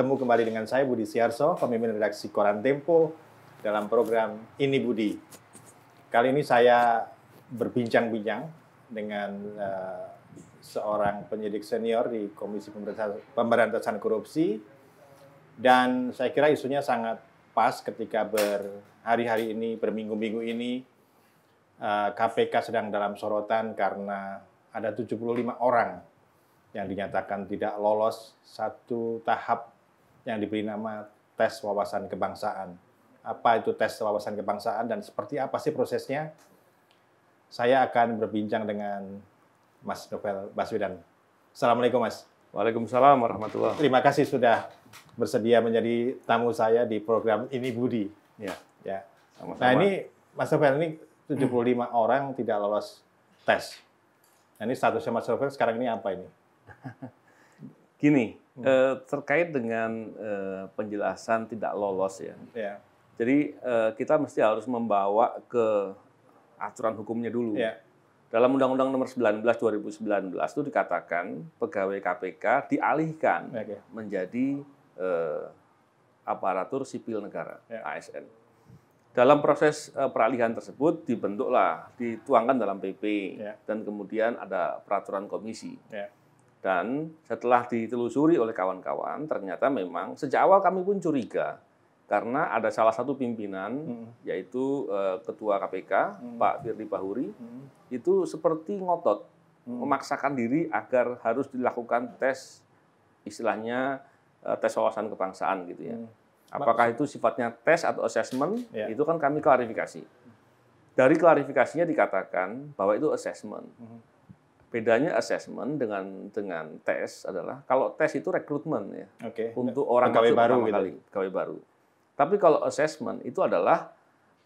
bertemu kembali dengan saya Budi Siarso, pemimpin redaksi Koran Tempo dalam program Ini Budi. Kali ini saya berbincang-bincang dengan uh, seorang penyidik senior di Komisi Pemberantasan Korupsi dan saya kira isunya sangat pas ketika berhari-hari ini, berminggu-minggu ini uh, eh, KPK sedang dalam sorotan karena ada 75 orang yang dinyatakan tidak lolos satu tahap yang diberi nama tes wawasan kebangsaan. Apa itu tes wawasan kebangsaan dan seperti apa sih prosesnya? Saya akan berbincang dengan Mas Novel Baswedan. Assalamualaikum Mas. Waalaikumsalam warahmatullahi Terima kasih sudah bersedia menjadi tamu saya di program Ini Budi. Ya. ya. Sama -sama. Nah ini Mas Novel ini 75 hmm. orang tidak lolos tes. Nah ini statusnya Mas Novel sekarang ini apa ini? Gini, Hmm. eh, terkait dengan eh, penjelasan tidak lolos ya. Yeah. Jadi eh, kita mesti harus membawa ke aturan hukumnya dulu. Yeah. Dalam Undang-Undang Nomor 19 2019 itu dikatakan pegawai KPK dialihkan ya, okay. menjadi eh, aparatur sipil negara yeah. ASN. Dalam proses eh, peralihan tersebut dibentuklah, dituangkan dalam PP yeah. dan kemudian ada peraturan komisi. Yeah dan setelah ditelusuri oleh kawan-kawan, ternyata memang sejak awal kami pun curiga karena ada salah satu pimpinan hmm. yaitu uh, ketua KPK hmm. Pak Firly Bahuri hmm. itu seperti ngotot hmm. memaksakan diri agar harus dilakukan tes istilahnya uh, tes wawasan kebangsaan gitu ya. Hmm. Apakah itu sifatnya tes atau assessment? Ya. Itu kan kami klarifikasi. Dari klarifikasinya dikatakan bahwa itu assessment. Hmm Bedanya assessment dengan dengan tes adalah kalau tes itu rekrutmen ya. Okay. Untuk orang pegawai baru gitu. kali, pegawai baru. Tapi kalau assessment itu adalah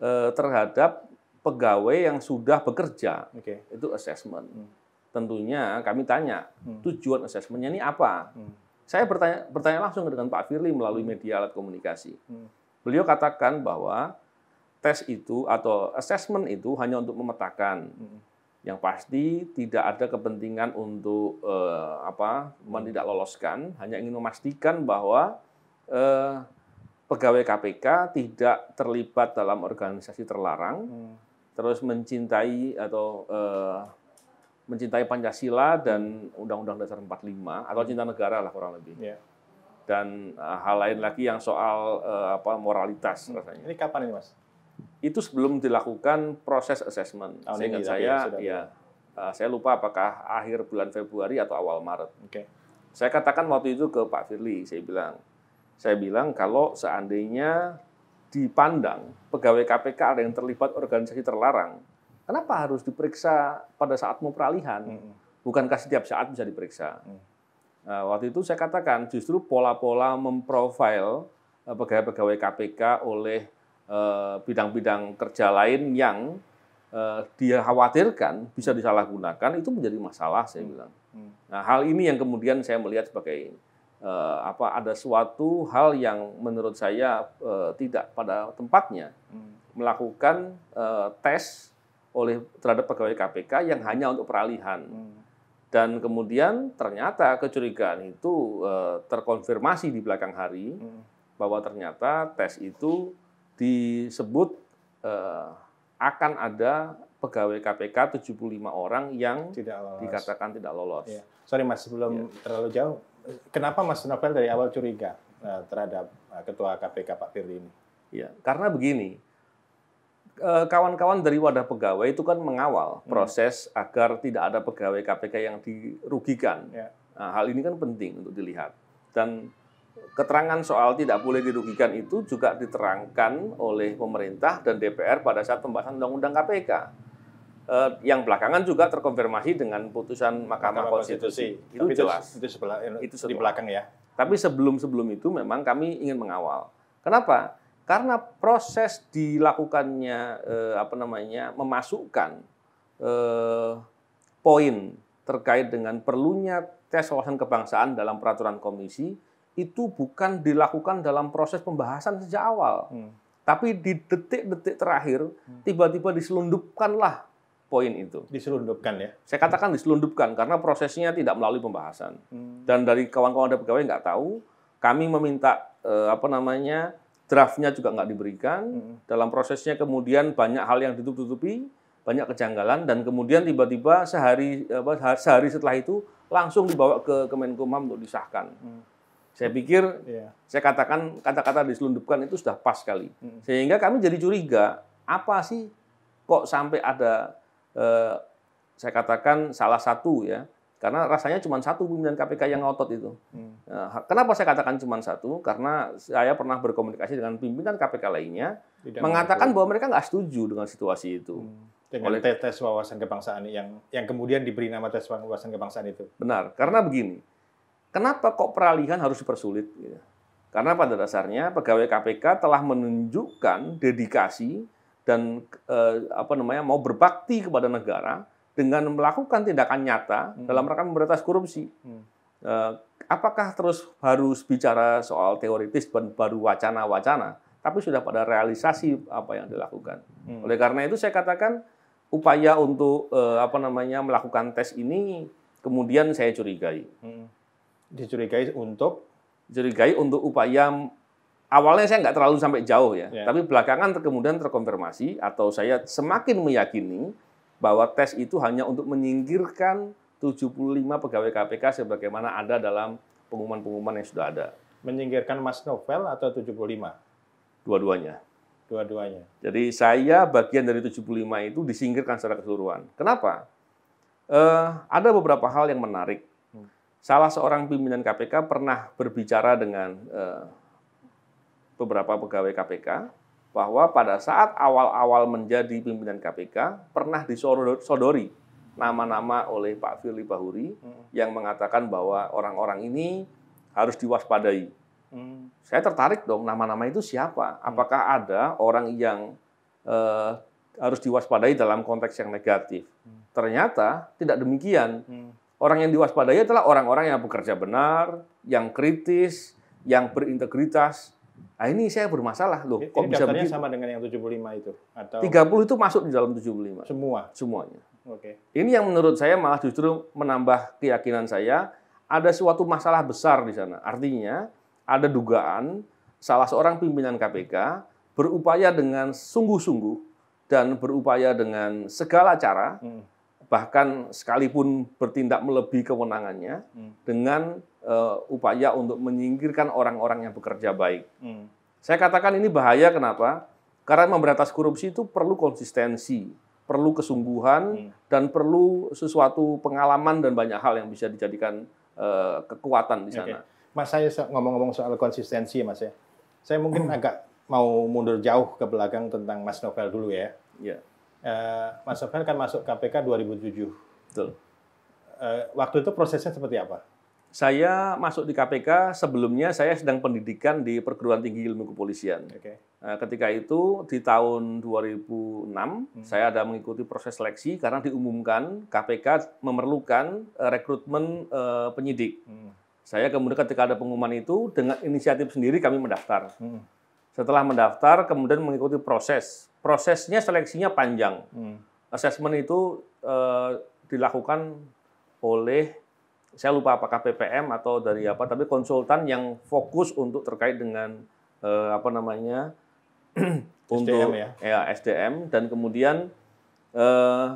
e, terhadap pegawai yang sudah bekerja. Okay. Itu assessment. Hmm. Tentunya kami tanya, hmm. tujuan assessmentnya ini apa? Hmm. Saya bertanya bertanya langsung dengan Pak Firly melalui hmm. media alat komunikasi. Hmm. Beliau katakan bahwa tes itu atau assessment itu hanya untuk memetakan hmm yang pasti tidak ada kepentingan untuk eh, apa tidak loloskan, hanya ingin memastikan bahwa eh, pegawai KPK tidak terlibat dalam organisasi terlarang, hmm. terus mencintai atau eh, mencintai Pancasila dan Undang-Undang Dasar 45 atau hmm. cinta negara lah kurang lebih. Yeah. Dan uh, hal lain lagi yang soal uh, apa moralitas hmm. rasanya. Ini kapan ini mas? itu sebelum dilakukan proses assessment. Ah, Sehingga saya, ya, ya, eh, saya lupa apakah akhir bulan Februari atau awal Maret. Okay. Saya katakan waktu itu ke Pak Firly, saya bilang, saya bilang kalau seandainya dipandang pegawai KPK ada yang terlibat organisasi terlarang, kenapa harus diperiksa pada saat mau peralihan? Bukankah setiap saat bisa diperiksa? Mm. Nah, waktu itu saya katakan justru pola-pola memprofil eh, pegawai-pegawai KPK oleh Eh, bidang-bidang kerja lain yang eh, dia khawatirkan bisa hmm. disalahgunakan itu menjadi masalah saya hmm. bilang. Hmm. Nah hal ini yang kemudian saya melihat sebagai uh, apa ada suatu hal yang menurut saya uh, tidak pada tempatnya melakukan uh, tes oleh terhadap pegawai KPK yang hanya untuk peralihan dan kemudian ternyata kecurigaan itu uh, terkonfirmasi di belakang hari bahwa ternyata tes itu disebut eh, akan ada pegawai KPK 75 orang yang tidak lolos. dikatakan tidak lolos. Ya. Sorry Mas, sebelum ya. terlalu jauh, kenapa Mas Novel dari awal curiga eh, terhadap eh, Ketua KPK Pak Firly ini? Ya, karena begini, eh, kawan-kawan dari wadah pegawai itu kan mengawal hmm. proses hmm. agar tidak ada pegawai KPK yang dirugikan. Ya. Nah, hal ini kan penting untuk dilihat. Dan keterangan soal tidak boleh dirugikan itu juga diterangkan oleh pemerintah dan DPR pada saat pembahasan Undang-Undang KPK. Uh, eh, yang belakangan juga terkonfirmasi dengan putusan Mahkamah, Mahkamah Konstitusi. Konstitusi. Itu Tapi jelas. Itu, itu, sebelah, itu sebelah. di belakang ya. Tapi sebelum-sebelum itu memang kami ingin mengawal. Kenapa? Karena proses dilakukannya eh, apa namanya memasukkan eh, poin terkait dengan perlunya tes wawasan kebangsaan dalam peraturan komisi itu bukan dilakukan dalam proses pembahasan sejak awal. Hmm. Tapi di detik-detik terakhir hmm. tiba-tiba diselundupkanlah poin itu. Diselundupkan ya. Saya katakan diselundupkan karena prosesnya tidak melalui pembahasan. Hmm. Dan dari kawan-kawan ada pegawai nggak tahu, kami meminta eh, apa namanya draftnya juga nggak diberikan. Hmm. Dalam prosesnya kemudian banyak hal yang ditutup-tutupi, banyak kejanggalan dan kemudian tiba-tiba sehari sehari setelah itu langsung dibawa ke Kemenkumham untuk disahkan. Hmm saya pikir, yeah. saya katakan kata-kata diselundupkan itu sudah pas sekali. Hmm. Sehingga kami jadi curiga, apa sih kok sampai ada, eh, saya katakan salah satu ya, karena rasanya cuma satu pimpinan KPK yang ngotot itu. Hmm. kenapa saya katakan cuma satu? Karena saya pernah berkomunikasi dengan pimpinan KPK lainnya, Tidak mengatakan mampu. bahwa mereka nggak setuju dengan situasi itu. Hmm dengan Oleh, tes wawasan kebangsaan yang yang kemudian diberi nama tes wawasan kebangsaan itu. Benar, karena begini, Kenapa kok peralihan harus dipersulit? Iya. Karena pada dasarnya pegawai KPK telah menunjukkan dedikasi dan eh, apa namanya mau berbakti kepada negara dengan melakukan tindakan nyata hmm. dalam rangka memberantas korupsi. Hmm. Eh, apakah terus harus bicara soal teoritis dan baru wacana-wacana, tapi sudah pada realisasi apa yang dilakukan. Hmm. Oleh karena itu saya katakan upaya untuk eh, apa namanya melakukan tes ini kemudian saya curigai. Dicurigai untuk? Dicurigai untuk upaya awalnya saya nggak terlalu sampai jauh ya, yeah. tapi belakangan kemudian terkonfirmasi atau saya semakin meyakini bahwa tes itu hanya untuk menyingkirkan 75 pegawai KPK sebagaimana ada dalam pengumuman-pengumuman yang sudah ada. Menyingkirkan Mas Novel atau 75? Dua-duanya. Dua-duanya. Jadi saya bagian dari 75 itu disingkirkan secara keseluruhan. Kenapa? Eh, ada beberapa hal yang menarik salah seorang pimpinan KPK pernah berbicara dengan eh, beberapa pegawai KPK bahwa pada saat awal-awal menjadi pimpinan KPK pernah disodori nama-nama oleh Pak Firly Bahuri hmm. yang mengatakan bahwa orang-orang ini harus diwaspadai. Hmm. Saya tertarik dong nama-nama itu siapa? Hmm. Apakah ada orang yang eh, harus diwaspadai dalam konteks yang negatif? Ternyata tidak demikian. Orang yang diwaspadai adalah orang-orang yang bekerja benar, yang kritis, yang berintegritas. Nah ini saya bermasalah loh. Jadi, kok bisa begitu? sama dengan yang 75 itu? Atau... 30 itu masuk di dalam 75. Semua? Semuanya. Oke. Okay. Ini yang menurut saya malah justru menambah keyakinan saya ada suatu masalah besar di sana. Artinya ada dugaan salah seorang pimpinan KPK berupaya dengan sungguh-sungguh dan berupaya dengan segala cara hmm bahkan sekalipun bertindak melebihi kewenangannya hmm. dengan uh, upaya untuk menyingkirkan orang-orang yang bekerja baik. Hmm. Saya katakan ini bahaya kenapa? Karena memberantas korupsi itu perlu konsistensi, perlu kesungguhan hmm. dan perlu sesuatu pengalaman dan banyak hal yang bisa dijadikan uh, kekuatan di sana. Okay. Mas saya ngomong-ngomong soal konsistensi Mas ya. Saya mungkin hmm. agak mau mundur jauh ke belakang tentang Mas Novel dulu ya. Yeah. Masukan eh, Mas Sofian kan masuk KPK 2007. Betul. Uh, waktu itu prosesnya seperti apa? Saya masuk di KPK sebelumnya saya sedang pendidikan di perguruan tinggi ilmu kepolisian. Okay. Eh, ketika itu di tahun 2006 hmm. saya ada mengikuti proses seleksi karena diumumkan KPK memerlukan rekrutmen penyidik. Hmm. Saya kemudian ketika ada pengumuman itu dengan inisiatif sendiri kami mendaftar. Hmm setelah mendaftar, kemudian mengikuti proses. Prosesnya seleksinya panjang. Hmm. Assessment itu e, dilakukan oleh saya lupa apakah PPM atau dari hmm. apa, tapi konsultan yang fokus untuk terkait dengan e, apa namanya untuk SDM ya? ya SDM dan kemudian e, eh,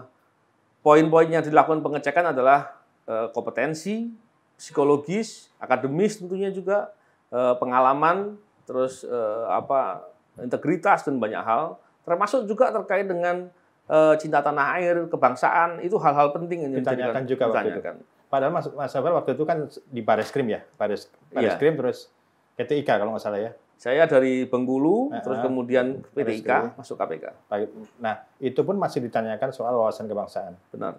poin-poin yang dilakukan pengecekan adalah e, kompetensi, psikologis, akademis tentunya juga e, pengalaman terus eh, apa integritas dan banyak hal, termasuk juga terkait dengan eh, cinta tanah air, kebangsaan, itu hal-hal penting yang ditanyakan juga ditanyakan. waktu itu. Kan. Padahal Mas, Mas Sabar waktu itu kan di Baris Krim ya, Baris, iya. Baris ya. Krim terus PTIK kalau nggak salah ya. Saya dari Bengkulu, uh terus kemudian PTIK masuk KPK. Nah, itu pun masih ditanyakan soal wawasan kebangsaan. Benar.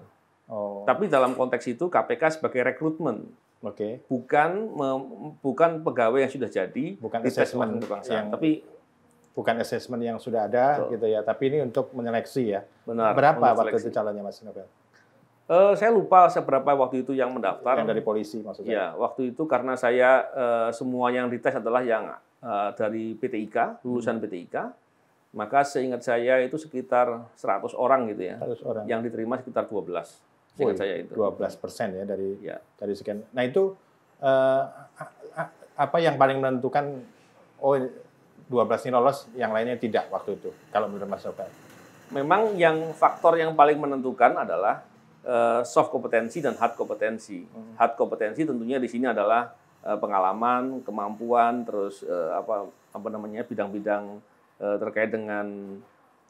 Oh. Tapi dalam konteks itu KPK sebagai rekrutmen. Oke. Okay. Bukan bukan pegawai yang sudah jadi, bukan assessment kebangsaan, yang, tapi bukan assessment yang sudah ada betul. gitu ya, tapi ini untuk menyeleksi ya. Benar. Berapa waktu itu calonnya Mas novel? Uh, saya lupa seberapa waktu itu yang mendaftar. Yang dari polisi maksudnya. Ya, waktu itu karena saya uh, semua yang dites adalah yang uh, dari PTIK, lulusan hmm. PTIK. Maka seingat saya itu sekitar 100 orang gitu ya. 100 orang. Yang diterima sekitar 12. Seingat saya itu. 12 persen ya dari ya. dari sekian. Nah itu eh, apa yang paling menentukan oh 12 ini lolos, yang lainnya tidak waktu itu kalau menurut Mas Sofian? Memang yang faktor yang paling menentukan adalah eh, soft kompetensi dan hard kompetensi. Hmm. Hard kompetensi tentunya di sini adalah eh, pengalaman, kemampuan, terus eh, apa apa namanya bidang-bidang eh, terkait dengan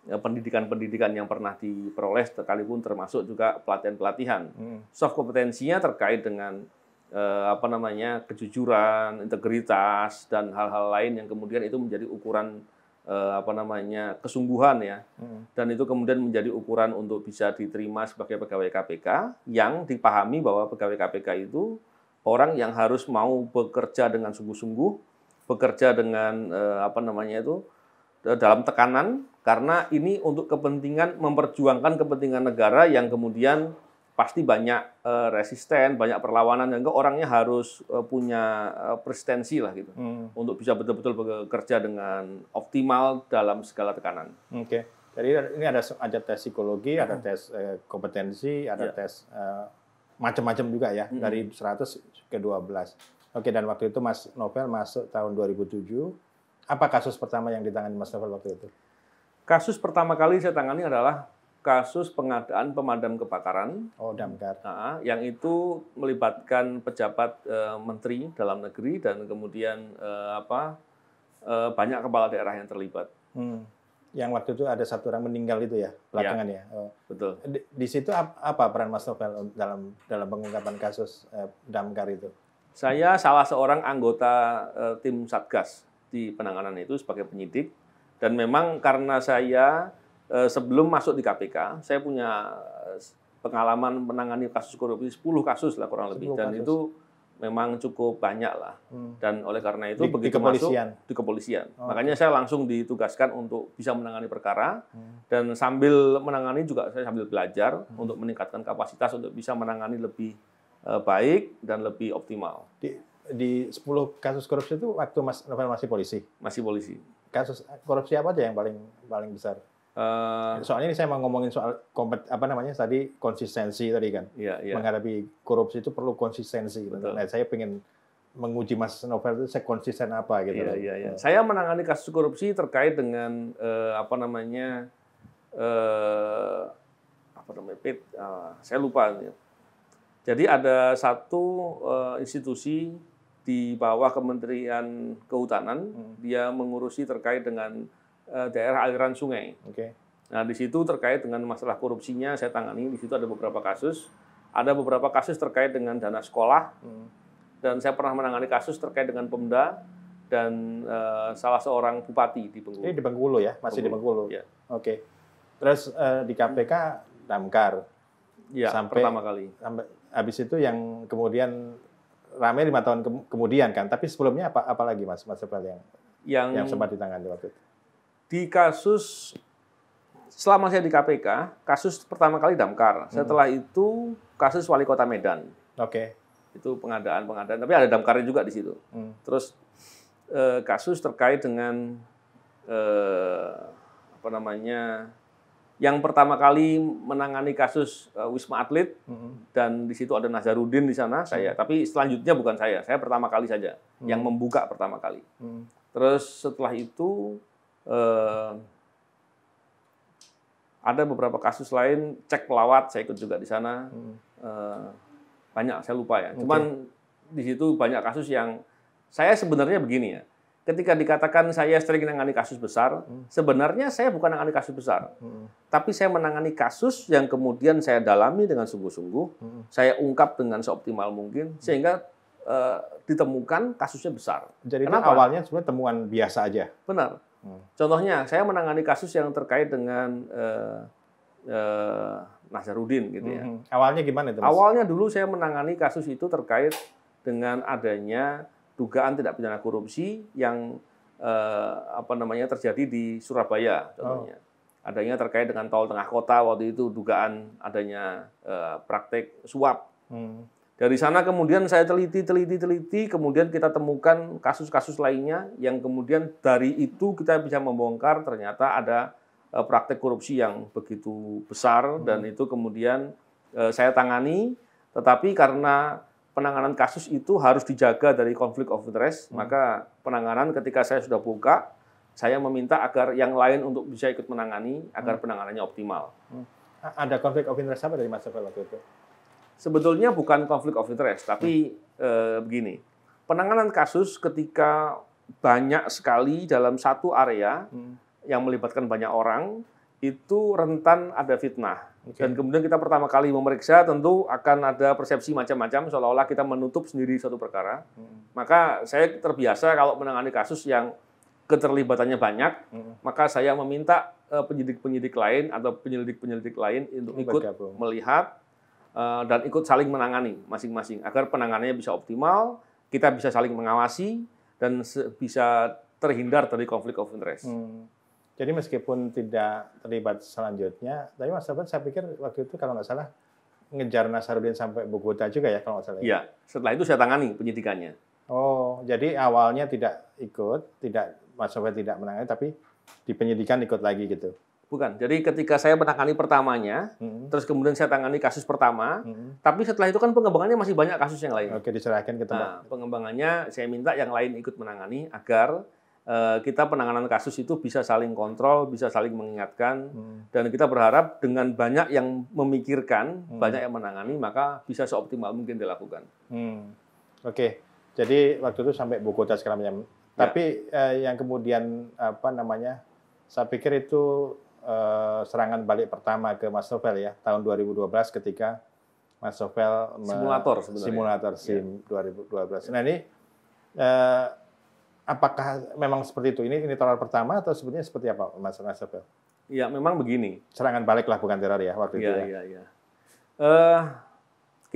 Ya, pendidikan-pendidikan yang pernah diperoleh, sekalipun termasuk juga pelatihan-pelatihan. Hmm. Soft kompetensinya terkait dengan eh, apa namanya kejujuran, integritas dan hal-hal lain yang kemudian itu menjadi ukuran eh, apa namanya kesungguhan ya. Hmm. Dan itu kemudian menjadi ukuran untuk bisa diterima sebagai pegawai KPK yang dipahami bahwa pegawai KPK itu orang yang harus mau bekerja dengan sungguh-sungguh, bekerja dengan eh, apa namanya itu Eh, dalam tekanan karena ini untuk kepentingan memperjuangkan kepentingan negara yang kemudian pasti banyak uh, resisten, banyak perlawanan dan orangnya harus uh, punya uh, lah gitu hmm. untuk bisa betul-betul bekerja dengan optimal dalam segala tekanan. Oke. Okay. Jadi ini ada ada tes psikologi, hmm. ada tes uh, kompetensi, ada yeah. tes uh, macam-macam juga ya hmm. dari 100 ke 12. Oke, okay, dan waktu itu Mas Novel masuk tahun 2007 apa kasus pertama yang ditangani Mas Novel waktu itu? Kasus pertama kali saya tangani adalah kasus pengadaan pemadam kebakaran. Oh, damkar. yang itu melibatkan pejabat e, menteri dalam negeri dan kemudian e, apa e, banyak kepala daerah yang terlibat. Hmm. Yang waktu itu ada satu orang meninggal itu ya, ya belakangan ya. ya? Oh. Betul. Di, di situ apa peran Mas Novel dalam dalam pengungkapan kasus e, damkar itu? Saya salah seorang anggota e, tim satgas di penanganan itu sebagai penyidik dan memang karena saya eh, sebelum masuk di KPK saya punya eh, pengalaman menangani kasus korupsi 10 kasus lah kurang lebih dan itu memang cukup banyak lah hmm. dan oleh karena itu di, begitu di masuk di kepolisian oh, makanya okay. saya langsung ditugaskan untuk bisa menangani perkara hmm. dan sambil menangani juga saya sambil belajar hmm. untuk meningkatkan kapasitas untuk bisa menangani lebih eh, baik dan lebih optimal. Di, di 10 kasus korupsi itu waktu Mas Novel masih polisi? Masih polisi. Kasus eh, korupsi apa aja yang paling paling besar? Uh, Soalnya ini saya mau ngomongin soal kompet, apa namanya tadi konsistensi tadi kan. Iya, iya. Menghadapi korupsi itu perlu konsistensi. Betul. Nah, saya pengen menguji Mas Novel itu saya konsisten apa gitu. Iya, kan? iya, iya. Hmm. Saya menangani kasus korupsi terkait dengan uh, apa namanya eh, apa namanya pit, ah, saya lupa. Jadi ada satu uh, institusi di bawah Kementerian Kehutanan, hmm. dia mengurusi terkait dengan uh, daerah aliran sungai. Okay. Nah, di situ terkait dengan masalah korupsinya saya tangani. Di situ ada beberapa kasus. Ada beberapa kasus terkait dengan dana sekolah. Hmm. Dan saya pernah menangani kasus terkait dengan Pemda dan uh, salah seorang bupati di Bengkulu. Ini di Bengkulu ya, masih Bengkulu. di Bengkulu. Ya. Oke. Okay. Terus uh, di KPK damkar. Ya, sampai, pertama kali. Sampai habis itu yang kemudian ramai lima tahun ke kemudian kan. Tapi sebelumnya apa apalagi Mas Mas Epal yang, yang yang sempat ditangani waktu itu? Di kasus selama saya di KPK, kasus pertama kali damkar. Hmm. Setelah itu kasus wali kota Medan. Oke. Okay. Itu pengadaan pengadaan, tapi ada damkarnya juga di situ. Hmm. Terus eh, kasus terkait dengan eh, apa namanya yang pertama kali menangani kasus uh, Wisma Atlet hmm. dan di situ ada Nazarudin di sana hmm. saya mm-hmm. tapi selanjutnya bukan saya saya pertama kali saja hmm. yang membuka pertama kali hmm. terus setelah itu uh, ada beberapa kasus lain cek pelawat saya ikut juga di sana hmm. uh, banyak saya lupa ya cuman di situ banyak kasus yang saya sebenarnya begini ya ketika dikatakan saya sering menangani kasus besar, hmm. sebenarnya saya bukan menangani kasus besar, hmm. tapi saya menangani kasus yang kemudian saya dalami dengan sungguh-sungguh, hmm. saya ungkap dengan seoptimal mungkin sehingga e, ditemukan kasusnya besar. Jadi Kenapa? itu awalnya sebenarnya temuan biasa aja. Benar. Contohnya saya menangani kasus yang terkait dengan e, e, Nazarudin gitu ya. Awalnya gimana itu? Awalnya dulu saya menangani kasus itu terkait dengan adanya dugaan tidak pidana korupsi yang eh, apa namanya terjadi di Surabaya contohnya. Oh. Adanya terkait dengan tol tengah kota waktu itu dugaan adanya eh, praktek suap. Hmm. Dari sana kemudian saya teliti, teliti, teliti, kemudian kita temukan kasus-kasus lainnya yang kemudian dari itu kita bisa membongkar ternyata ada eh, praktek korupsi yang begitu besar hmm. dan itu kemudian eh, saya tangani. Tetapi karena penanganan kasus itu harus dijaga dari konflik of interest. Hmm. Maka penanganan ketika saya sudah buka, saya meminta agar yang lain untuk bisa ikut menangani agar hmm. penanganannya optimal. Hmm. Ada konflik of interest apa dari Mas Sofel waktu itu? Sebetulnya bukan konflik of interest, tapi hmm. eh, begini. Penanganan kasus ketika banyak sekali dalam satu area hmm. yang melibatkan banyak orang itu rentan ada fitnah. Okay. Dan kemudian kita pertama kali memeriksa tentu akan ada persepsi macam-macam seolah-olah kita menutup sendiri suatu perkara. Hmm. Maka saya terbiasa kalau menangani kasus yang keterlibatannya banyak, hmm. maka saya meminta eh, penyidik-penyidik lain atau penyelidik-penyelidik lain untuk ikut Bergabung. melihat uh, dan ikut saling menangani masing-masing agar penanganannya bisa optimal, kita bisa saling mengawasi dan bisa terhindar dari konflik of interest. Hmm. Jadi meskipun tidak terlibat selanjutnya, tapi Mas Sobat, saya pikir waktu itu kalau nggak salah ngejar Nasarudin sampai Bogota juga ya kalau nggak salah. Ya? Iya, setelah itu saya tangani penyidikannya. Oh, jadi awalnya tidak ikut, tidak Mas Sobat tidak menangani, tapi di penyidikan ikut lagi gitu. Bukan. Jadi ketika saya menangani pertamanya, hmm. terus kemudian saya tangani kasus pertama, hmm. tapi setelah itu kan pengembangannya masih banyak kasus yang lain. Oke, diserahkan ke tempat. Nah, pengembangannya saya minta yang lain ikut menangani agar Eh, kita penanganan kasus itu bisa saling kontrol, bisa saling mengingatkan, hmm. dan kita berharap dengan banyak yang memikirkan, hmm. banyak yang menangani, maka bisa seoptimal mungkin dilakukan. Hmm. Oke, okay. jadi waktu itu sampai buku kota sekarang ya. Tapi eh, yang kemudian apa namanya, saya pikir itu eh, serangan balik pertama ke Mas Novel ya, tahun 2012 ketika Mas Novel simulator simulator ya. sim ya. 2012. Nah ini eh, Apakah memang seperti itu? Ini ini teror pertama atau sebenarnya seperti apa, Mas Nasabel? Ya, memang begini. Serangan balik lah, bukan teror ya waktu iya, ya, itu. Ya, ya, ya. Uh, eh,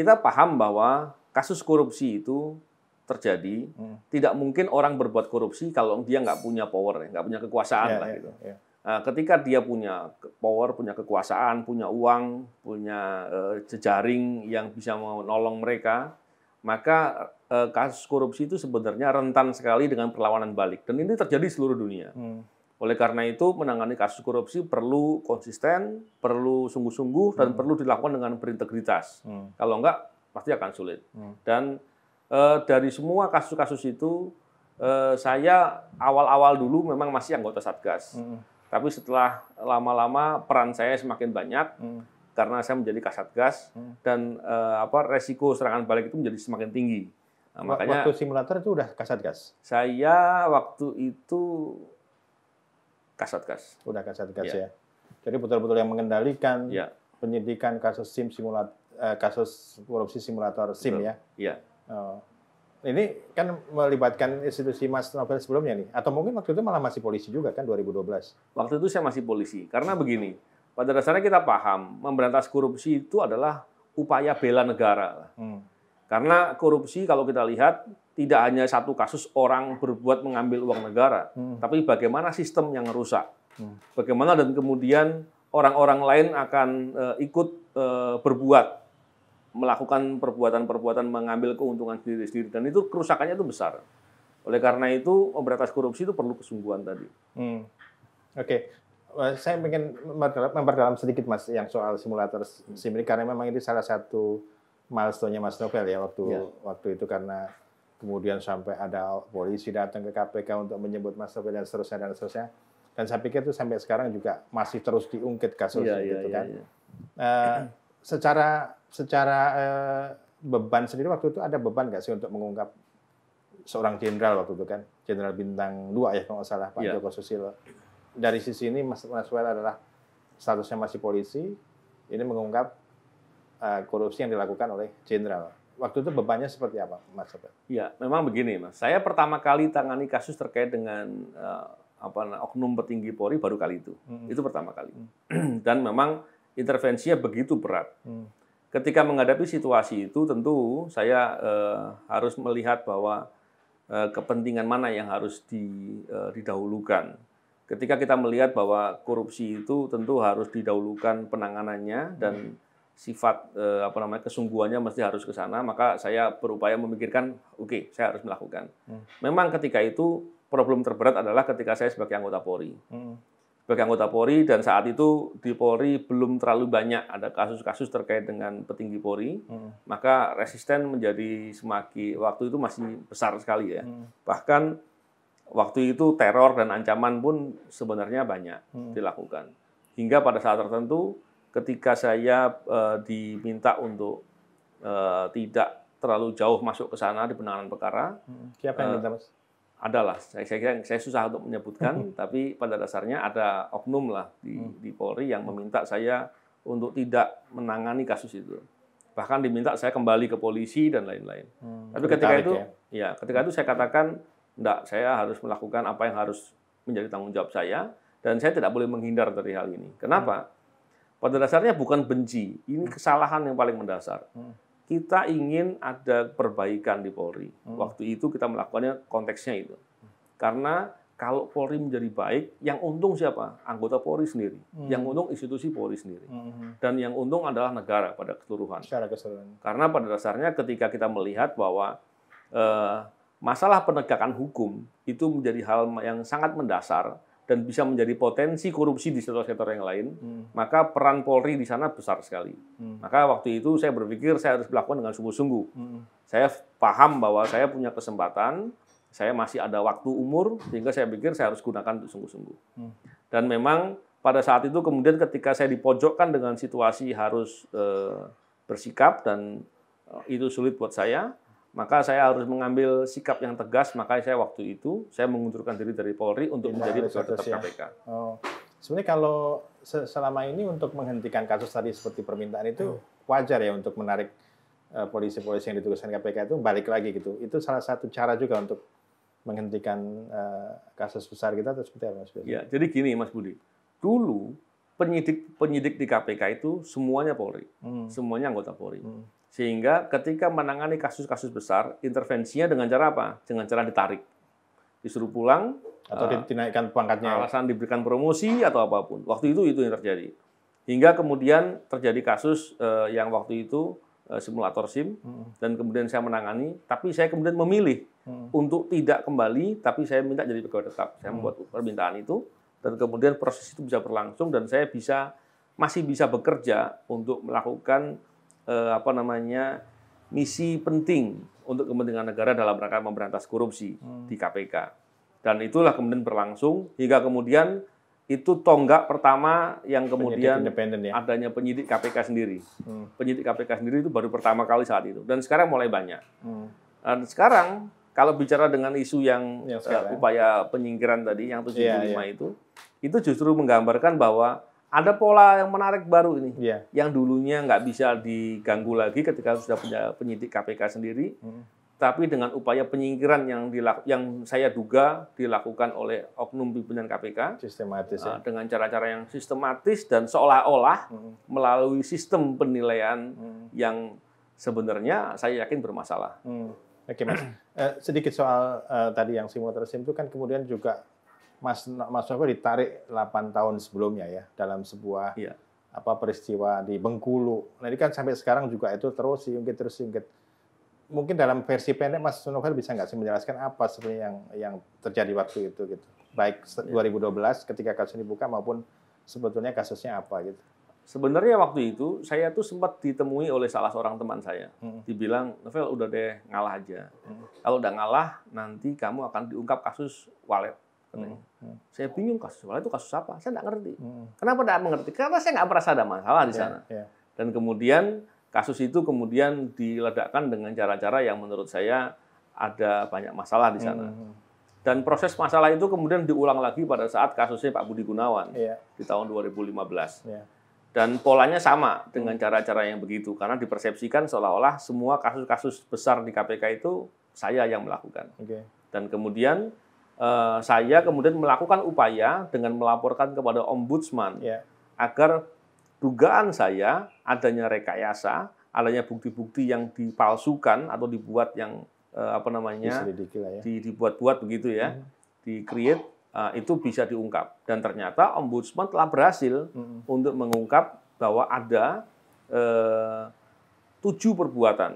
kita paham bahwa kasus korupsi itu terjadi, hmm. tidak mungkin orang berbuat korupsi kalau dia nggak punya power, ya, nggak punya kekuasaan ya, lah ya, gitu. Ya. ketika dia punya power, punya kekuasaan, punya uang, punya uh, jejaring yang bisa menolong mereka, maka Eh, kasus korupsi itu sebenarnya rentan sekali dengan perlawanan balik dan ini terjadi seluruh dunia. Hmm. Oleh karena itu menangani kasus korupsi perlu konsisten, perlu sungguh-sungguh hmm. dan perlu dilakukan dengan berintegritas. Hmm. Kalau enggak pasti akan sulit. Hmm. Dan e, dari semua kasus-kasus itu e, saya awal-awal dulu memang masih anggota satgas. Hmm. Tapi setelah lama-lama peran saya semakin banyak. Hmm karena saya menjadi kasatgas hmm. dan e, apa resiko serangan balik itu menjadi semakin tinggi. Nah, makanya waktu simulator itu udah kasat gas. Saya waktu itu kasat gas. Udah kasat gas ya. ya. Jadi betul-betul yang mengendalikan ya. penyidikan kasus sim simulat eh, kasus korupsi simulator sim ya. Iya. Oh. Ini kan melibatkan institusi Mas Novel sebelumnya nih, atau mungkin waktu itu malah masih polisi juga kan 2012. Waktu itu saya masih polisi, karena begini, pada dasarnya kita paham memberantas korupsi itu adalah upaya bela negara. Hmm karena korupsi kalau kita lihat tidak hanya satu kasus orang berbuat mengambil uang negara, hmm. tapi bagaimana sistem yang rusak. Hmm. Bagaimana dan kemudian orang-orang lain akan e, ikut e, berbuat melakukan perbuatan-perbuatan mengambil keuntungan sendiri sendiri dan itu kerusakannya itu besar. Oleh karena itu memberantas korupsi itu perlu kesungguhan tadi. Hmm. Oke. Okay eh, saya ingin memperdalam sedikit mas yang soal simulator hmm. SIM karena memang ini salah satu milestone-nya Mas Novel ya waktu ya. waktu itu karena kemudian sampai ada polisi datang ke KPK untuk menyebut Mas Novel dan seterusnya dan seterusnya. Dan saya pikir itu sampai sekarang juga masih terus diungkit kasusnya ya, gitu ya, iya, kan. Ya, Uh, secara secara uh, beban sendiri waktu itu ada beban nggak sih untuk mengungkap seorang jenderal waktu itu kan, jenderal bintang dua ya kalau nggak salah Pak iya. Joko Susilo. Dari sisi ini Mas Novel adalah statusnya masih polisi, ini mengungkap Eh, korupsi yang dilakukan oleh jenderal. Waktu itu bebannya seperti apa, Mas Iya, Ya, memang begini, Mas. Saya pertama kali tangani kasus terkait dengan uh, apa oknum petinggi Polri baru kali itu. Hmm. Itu pertama kali. Hmm. Dan memang intervensinya begitu berat. Hmm. Ketika menghadapi situasi itu, tentu saya uh, harus melihat bahwa uh, kepentingan mana yang harus di, uh, didahulukan ketika kita melihat bahwa korupsi itu tentu harus didahulukan penanganannya dan hmm sifat eh, apa namanya kesungguhannya mesti harus ke sana maka saya berupaya memikirkan oke okay, saya harus melakukan hmm. memang ketika itu problem terberat adalah ketika saya sebagai anggota Polri hmm. sebagai anggota Polri dan saat itu di Polri belum terlalu banyak ada kasus-kasus terkait dengan petinggi Polri hmm. maka resisten menjadi semakin waktu itu masih besar sekali ya hmm. bahkan waktu itu teror dan ancaman pun sebenarnya banyak hmm. dilakukan hingga pada saat tertentu ketika saya e, diminta untuk e, tidak terlalu jauh masuk ke sana di penanganan perkara. Hmm, siapa yang eh, minta, Mas? Adalah, saya, saya kira saya susah untuk menyebutkan, tapi pada dasarnya ada oknum lah di, hmm. di Polri yang meminta saya untuk tidak menangani kasus itu. Bahkan diminta saya kembali ke polisi dan lain-lain. Hmm, tapi ketika itu, ya. ya ketika itu saya katakan, enggak, saya harus melakukan apa yang harus menjadi tanggung jawab saya, dan saya tidak boleh menghindar dari hal ini. Kenapa? Hmm pada dasarnya bukan benci, ini hmm. kesalahan yang paling mendasar. Hmm. Kita ingin ada perbaikan di Polri. Hmm. Waktu itu kita melakukannya konteksnya itu. Karena kalau Polri menjadi baik, yang untung siapa? Anggota Polri sendiri. Yang untung institusi Polri sendiri. Dan yang untung adalah negara pada keseluruhan. Karena pada dasarnya ketika kita melihat bahwa eh, masalah penegakan hukum itu menjadi hal yang sangat mendasar dan bisa menjadi potensi korupsi di sektor-sektor yang lain, hmm. maka peran Polri di sana besar sekali. Hmm. Maka waktu itu saya berpikir saya harus melakukan dengan sungguh-sungguh. Hmm. Saya paham bahwa saya punya kesempatan, saya masih ada waktu umur, sehingga saya pikir saya harus gunakan untuk sungguh-sungguh. Hmm. Dan memang pada saat itu kemudian ketika saya dipojokkan dengan situasi harus e, bersikap dan e, itu sulit buat saya, maka saya harus mengambil sikap yang tegas. maka saya waktu itu saya mengundurkan diri dari Polri untuk Tidak menjadi pegawai tetap ya. KPK. Oh. Sebenarnya kalau selama ini untuk menghentikan kasus tadi seperti permintaan itu hmm. wajar ya untuk menarik eh, polisi-polisi yang ditugaskan KPK itu balik lagi gitu. Itu salah satu cara juga untuk menghentikan eh, kasus besar kita atau seperti apa Mas Budi? Ya, jadi gini Mas Budi. Dulu penyidik penyidik di KPK itu semuanya Polri, hmm. semuanya anggota Polri. Hmm. Sehingga ketika menangani kasus-kasus besar, intervensinya dengan cara apa? Dengan cara ditarik. Disuruh pulang. Atau eh, dinaikkan pangkatnya. Alasan diberikan promosi atau apapun. Waktu itu itu yang terjadi. Hingga kemudian terjadi kasus eh, yang waktu itu eh, simulator SIM, hmm. dan kemudian saya menangani, tapi saya kemudian memilih hmm. untuk tidak kembali, tapi saya minta jadi pegawai tetap. Saya hmm. membuat permintaan itu, dan kemudian proses itu bisa berlangsung, dan saya bisa masih bisa bekerja untuk melakukan eh, apa namanya misi penting untuk kepentingan negara dalam rangka memberantas korupsi hmm. di KPK. Dan itulah kemudian berlangsung hingga kemudian itu tonggak pertama yang kemudian penyidik ya? adanya penyidik KPK sendiri. Hmm. Penyidik KPK sendiri itu baru pertama kali saat itu. Dan sekarang mulai banyak. Hmm. Dan sekarang kalau bicara dengan isu yang, yang uh, upaya penyingkiran tadi yang 75 yeah, yeah. itu, itu justru menggambarkan bahwa ada pola yang menarik baru ini, yeah. yang dulunya nggak bisa diganggu lagi ketika sudah punya penyidik KPK sendiri, hmm. tapi dengan upaya penyingkiran yang dilaku, yang saya duga dilakukan oleh oknum pimpinan KPK, sistematis ya. Eh, dengan cara-cara yang sistematis dan seolah-olah hmm. melalui sistem penilaian hmm. yang sebenarnya saya yakin bermasalah. Hmm. Oke okay, mas, eh, sedikit soal eh, tadi yang simulator SIM itu kan kemudian juga Mas Mas Nova ditarik 8 tahun sebelumnya ya dalam sebuah ya. apa peristiwa di Bengkulu. Nah ini kan sampai sekarang juga itu terus diungkit terus diungkit. Mungkin dalam versi pendek Mas Novel bisa nggak sih menjelaskan apa sebenarnya yang yang terjadi waktu itu gitu. Baik ya. 2012 ketika kasus ini buka maupun sebetulnya kasusnya apa gitu. Sebenarnya waktu itu saya tuh sempat ditemui oleh salah seorang teman saya. Hmm. Dibilang, Novel udah deh ngalah aja. Hmm. Kalau udah ngalah nanti kamu akan diungkap kasus walet Hmm. hmm. Saya bingung kasus itu kasus apa? Saya nggak ngerti. Hmm. Kenapa nggak mengerti? Karena saya nggak merasa ada masalah di ya, sana. Yeah, yeah. Dan kemudian kasus itu kemudian diledakkan dengan cara-cara yang menurut saya ada banyak masalah di sana. Hmm. hmm. Dan proses masalah itu kemudian diulang lagi pada saat kasusnya Pak Budi Gunawan yeah. di tahun 2015. Yeah. Dan polanya sama dengan cara-cara yang begitu karena dipersepsikan seolah-olah semua kasus-kasus besar di KPK itu saya yang melakukan. Okay. Dan kemudian Eh, saya kemudian melakukan upaya dengan melaporkan kepada ombudsman yeah. agar dugaan saya adanya rekayasa, adanya bukti-bukti yang dipalsukan atau dibuat yang uh, apa namanya ya. di, dibuat-buat begitu ya, mm. di create uh, itu bisa diungkap dan ternyata ombudsman telah berhasil mm. untuk mengungkap bahwa ada uh, tujuh perbuatan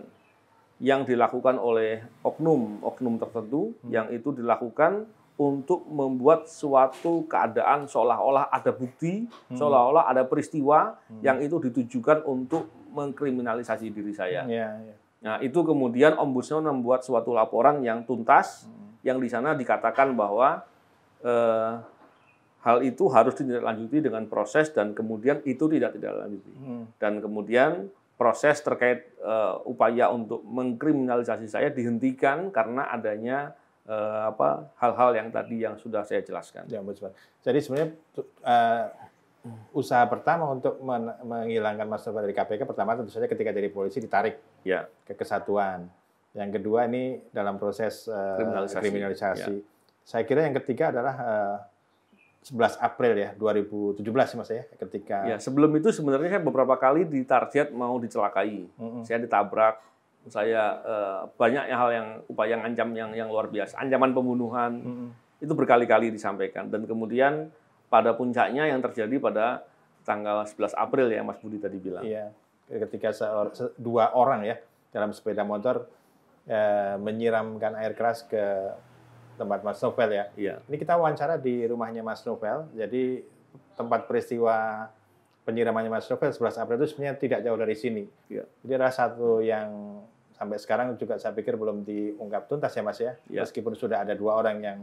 yang dilakukan oleh oknum-oknum tertentu hmm. yang itu dilakukan untuk membuat suatu keadaan seolah-olah ada bukti, hmm. seolah-olah ada peristiwa hmm. yang itu ditujukan untuk mengkriminalisasi diri saya. Ya, ya. Nah, itu kemudian ombudsman membuat suatu laporan yang tuntas hmm. yang di sana dikatakan bahwa eh, hal itu harus ditindaklanjuti dengan proses dan kemudian itu tidak tidak lanjuti. Hmm. Dan kemudian proses terkait uh, upaya untuk mengkriminalisasi saya dihentikan karena adanya uh, apa hal-hal yang tadi yang sudah saya jelaskan. Ya, Jadi sebenarnya uh, usaha pertama untuk men menghilangkan Mas Novel dari KPK pertama tentu saja ketika dari polisi ditarik ya. ke kesatuan. Yang kedua ini dalam proses uh, kriminalisasi. kriminalisasi. Ya. Saya kira yang ketiga adalah uh, 11 April ya 2017 sih mas ya ketika ya sebelum itu sebenarnya saya beberapa kali ditarget mau dicelakai mm -hmm. saya ditabrak saya eh, banyak hal yang upaya ancam yang yang luar biasa ancaman pembunuhan mm -hmm. itu berkali-kali disampaikan dan kemudian pada puncaknya yang terjadi pada tanggal 11 April ya Mas Budi tadi bilang iya ketika dua orang ya dalam sepeda motor eh, menyiramkan air keras ke tempat Mas Novel ya. Iya. Ini kita wawancara di rumahnya Mas Novel. Jadi tempat peristiwa penyiramannya Mas Novel 11 April itu sebenarnya tidak jauh dari sini. Iya. Jadi ada satu yang sampai sekarang juga saya pikir belum diungkap tuntas ya Mas ya. ya. Meskipun sudah ada dua orang yang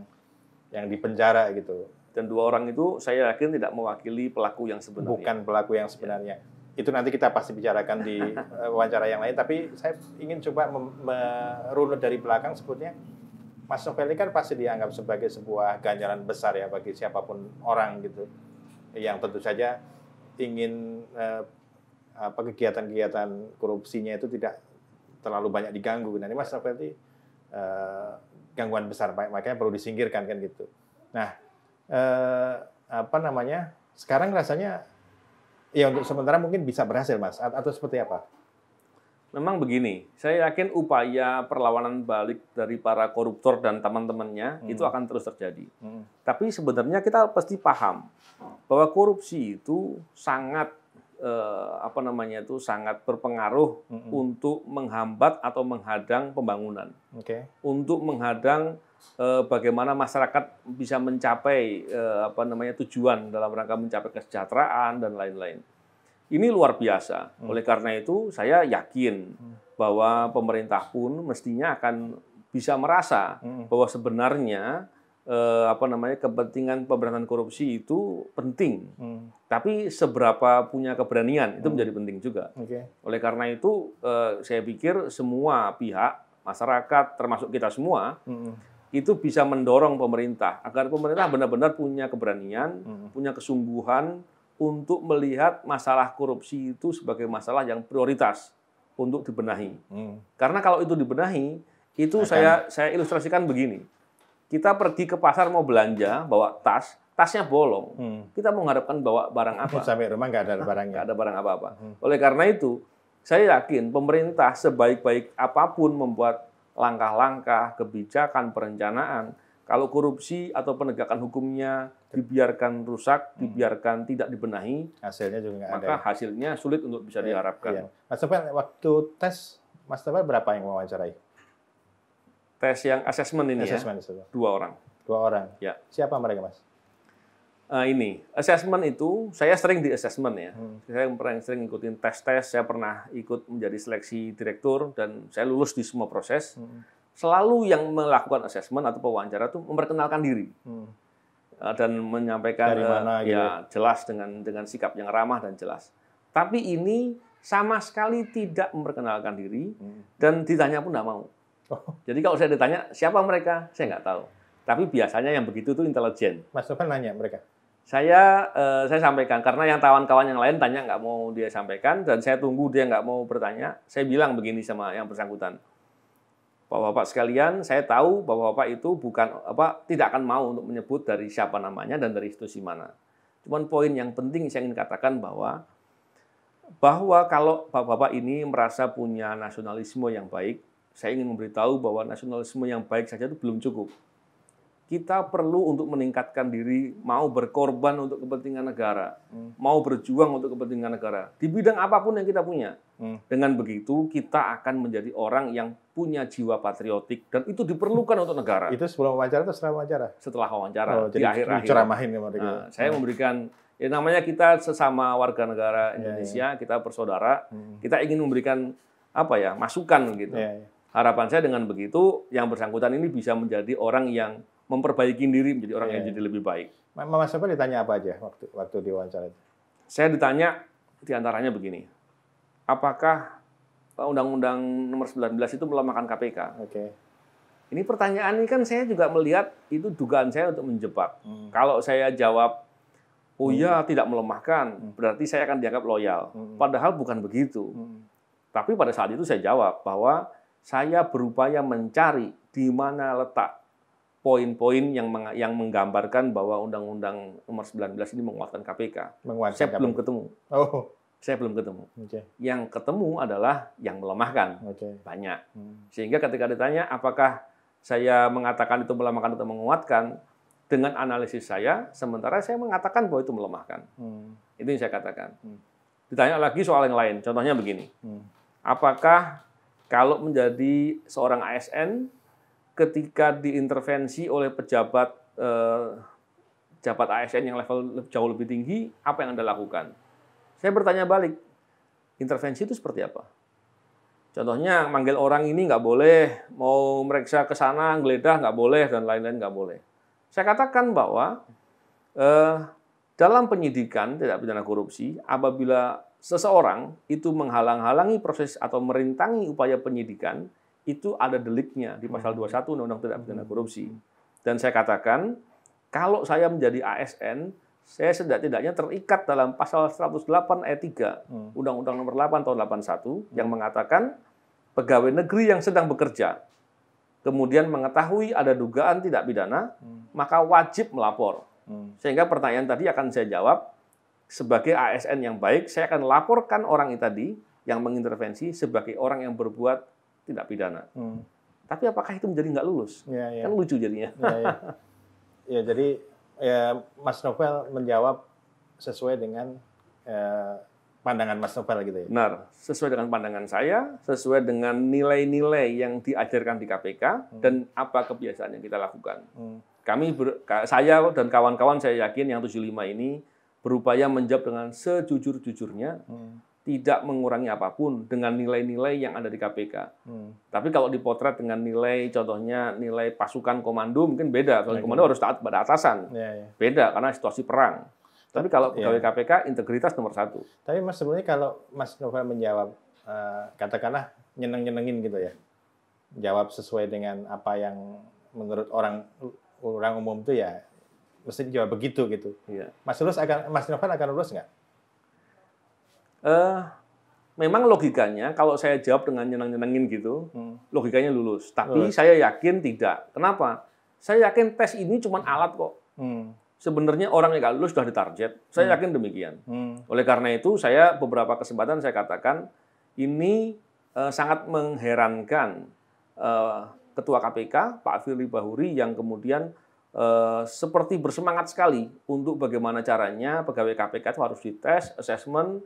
yang dipenjara gitu. Dan dua orang itu saya yakin tidak mewakili pelaku yang sebenarnya. Bukan pelaku yang sebenarnya. Ya itu nanti kita pasti bicarakan di eh, wawancara yang lain tapi saya ingin coba merunut dari belakang sebetulnya Mas ini kan pasti dianggap sebagai sebuah ganjaran besar ya bagi siapapun orang gitu yang tentu saja ingin eh, kegiatan-kegiatan korupsinya itu tidak terlalu banyak diganggu. Nah ini Mas ini eh, gangguan besar makanya perlu disingkirkan kan gitu. Nah eh, apa namanya sekarang rasanya ya untuk sementara mungkin bisa berhasil Mas atau seperti apa? Memang begini, saya yakin upaya perlawanan balik dari para koruptor dan teman-temannya hmm. itu akan terus terjadi. Hmm. Tapi sebenarnya kita pasti paham bahwa korupsi itu sangat eh, apa namanya itu sangat berpengaruh hmm. untuk menghambat atau menghadang pembangunan, okay. untuk menghadang eh, bagaimana masyarakat bisa mencapai eh, apa namanya tujuan dalam rangka mencapai kesejahteraan dan lain-lain. Ini luar biasa. Hmm. Oleh karena itu, saya yakin hmm. bahwa pemerintah pun mestinya akan bisa merasa hmm. bahwa sebenarnya eh, apa namanya kepentingan pemberantasan korupsi itu penting. Hmm. Tapi seberapa punya keberanian itu hmm. menjadi penting juga. Okay. Oleh karena itu eh, saya pikir semua pihak masyarakat termasuk kita semua hmm. itu bisa mendorong pemerintah agar pemerintah benar-benar punya keberanian, hmm. punya kesungguhan untuk melihat masalah korupsi itu sebagai masalah yang prioritas untuk dibenahi. Hmm. Karena kalau itu dibenahi, itu Akan. saya saya ilustrasikan begini. Kita pergi ke pasar mau belanja bawa tas, tasnya bolong. Hmm. Kita mau mengharapkan bawa barang apa? Sampai rumah nggak ada barang. Nggak ada barang apa-apa. Hmm. Oleh karena itu, saya yakin pemerintah sebaik-baik apapun membuat langkah-langkah kebijakan perencanaan, kalau korupsi atau penegakan hukumnya dibiarkan rusak, hmm. dibiarkan tidak dibenahi, hasilnya juga nggak ada. Maka ya. hasilnya sulit untuk bisa ya, diharapkan. Iya. Mas Tepel, waktu tes Mas Tepel berapa yang wawancarai? Tes yang assessment ini ya? assessment, ya. Dua orang. Dua orang. Ya. Siapa mereka, Mas? Uh, ini assessment itu saya sering di assessment ya. Hmm. Saya pernah sering ikutin tes-tes. Saya pernah ikut menjadi seleksi direktur dan saya lulus di semua proses. Hmm. Selalu yang melakukan assessment atau pewawancara itu memperkenalkan diri. Hmm Eh, dan menyampaikan Dari eh, mana, gitu. Ya, ya jelas dengan dengan sikap yang ramah dan jelas. Tapi ini sama sekali tidak memperkenalkan diri hmm. dan ditanya pun tidak mau. Oh. Jadi kalau saya ditanya siapa mereka, saya nggak tahu. Tapi biasanya yang begitu itu intelijen. Mas Sofan nanya mereka. Saya uh, saya sampaikan karena yang kawan-kawan yang lain tanya nggak mau dia sampaikan dan saya tunggu dia nggak mau bertanya. Saya bilang begini sama yang bersangkutan Bapak-bapak sekalian, saya tahu Bapak-bapak itu bukan apa tidak akan mau untuk menyebut dari siapa namanya dan dari institusi mana. Cuman poin yang penting saya ingin katakan bahwa bahwa kalau Bapak-bapak ini merasa punya nasionalisme yang baik, saya ingin memberitahu bahwa nasionalisme yang baik saja itu belum cukup kita perlu untuk meningkatkan diri, mau berkorban untuk kepentingan negara, hmm. mau berjuang untuk kepentingan negara di bidang apapun yang kita punya. Hmm. Dengan begitu kita akan menjadi orang yang punya jiwa patriotik dan itu diperlukan untuk negara. Itu sebelum wawancara atau setelah wawancara? Setelah wawancara oh, di akhir-akhir. Ya, nah, saya hmm. memberikan ya namanya kita sesama warga negara ya, ya. Indonesia, yeah, yeah. kita bersaudara, hmm. kita ingin memberikan apa ya masukan gitu. Yeah, yeah. Harapan saya dengan begitu yang bersangkutan ini bisa menjadi orang yang memperbaiki diri menjadi orang yeah. yang iya. jadi lebih baik. Mas apa ditanya apa aja waktu waktu diwawancara itu? Saya ditanya diantaranya begini, apakah eh, Undang-Undang Nomor 19 itu melemahkan KPK? Oke. Okay. Ini pertanyaan ini kan saya juga melihat itu dugaan saya untuk menjebak. Hmm. Kalau saya jawab, oh iya hmm. tidak melemahkan, hmm. berarti saya akan dianggap loyal. Hmm. Padahal bukan begitu. Hmm. Tapi pada saat itu saya jawab bahwa saya berupaya mencari di mana letak poin-poin yang meng yang menggambarkan bahwa Undang-Undang Nomor 19 ini menguatkan KPK. Menguatkan saya KPK. belum ketemu. Oh. Saya belum ketemu. Okay. Yang ketemu adalah yang melemahkan okay. banyak. Hmm. Sehingga ketika ditanya apakah saya mengatakan itu melemahkan atau menguatkan, dengan analisis saya, sementara saya mengatakan bahwa itu melemahkan. Hmm. Itu yang saya katakan. Hmm. Ditanya lagi soal yang lain, contohnya begini. Hmm. Apakah kalau menjadi seorang ASN ketika diintervensi oleh pejabat eh, pejabat ASN yang level jauh lebih tinggi, apa yang Anda lakukan? Saya bertanya balik, intervensi itu seperti apa? Contohnya, manggil orang ini nggak boleh, mau meriksa ke sana, geledah nggak boleh, dan lain-lain nggak boleh. Saya katakan bahwa eh, dalam penyidikan tidak pidana korupsi, apabila seseorang itu menghalang-halangi proses atau merintangi upaya penyidikan, itu ada deliknya di pasal 21 hmm. Undang-Undang Tindak Pidana hmm. Korupsi. Dan saya katakan, kalau saya menjadi ASN, saya setidak-tidaknya terikat dalam pasal 108 ayat 3 hmm. Undang-Undang nomor 8 tahun 81 yang mengatakan pegawai negeri yang sedang bekerja kemudian mengetahui ada dugaan tidak pidana, maka wajib melapor. Sehingga pertanyaan tadi akan saya jawab sebagai ASN yang baik, saya akan laporkan orang itu tadi yang mengintervensi sebagai orang yang berbuat tidak pidana. Hmm. Tapi apakah itu menjadi nggak lulus? Ya, ya. Kan lucu jadinya. Ya, ya. ya jadi ya, Mas Novel menjawab sesuai dengan eh, pandangan Mas Novel gitu ya. Benar, sesuai dengan pandangan saya, sesuai dengan nilai-nilai yang diajarkan di KPK hmm. dan apa kebiasaan yang kita lakukan. Hmm. Kami ber, saya dan kawan-kawan saya yakin yang 75 ini berupaya menjawab dengan sejujur-jujurnya. Hmm tidak mengurangi apapun dengan nilai-nilai yang ada di KPK. Hmm. Tapi kalau dipotret dengan nilai, contohnya nilai pasukan komando mungkin beda. Kalau ya, komando iya. harus taat pada atasan, ya, ya. beda karena situasi perang. Tapi kalau iya. pegawai ya. KPK integritas nomor satu. Tapi Mas sebenarnya kalau Mas Nova menjawab uh, katakanlah nyeneng-nyenengin gitu ya, jawab sesuai dengan apa yang menurut orang orang umum itu ya mesti jawab begitu gitu. Ya. Mas lulus akan Mas Novel akan lulus nggak? uh, memang logikanya kalau saya jawab dengan nyenang-nyenengin gitu, hmm. logikanya lulus. Tapi lulus. saya yakin tidak. Kenapa? Saya yakin tes ini cuma alat kok. Hmm. Sebenarnya orang yang lulus sudah ditarget. Saya hmm. yakin demikian. Hmm. Oleh karena itu, saya beberapa kesempatan saya katakan ini uh, sangat mengherankan uh, Ketua KPK Pak Firly Bahuri yang kemudian uh, seperti bersemangat sekali untuk bagaimana caranya pegawai KPK itu harus dites, assessment,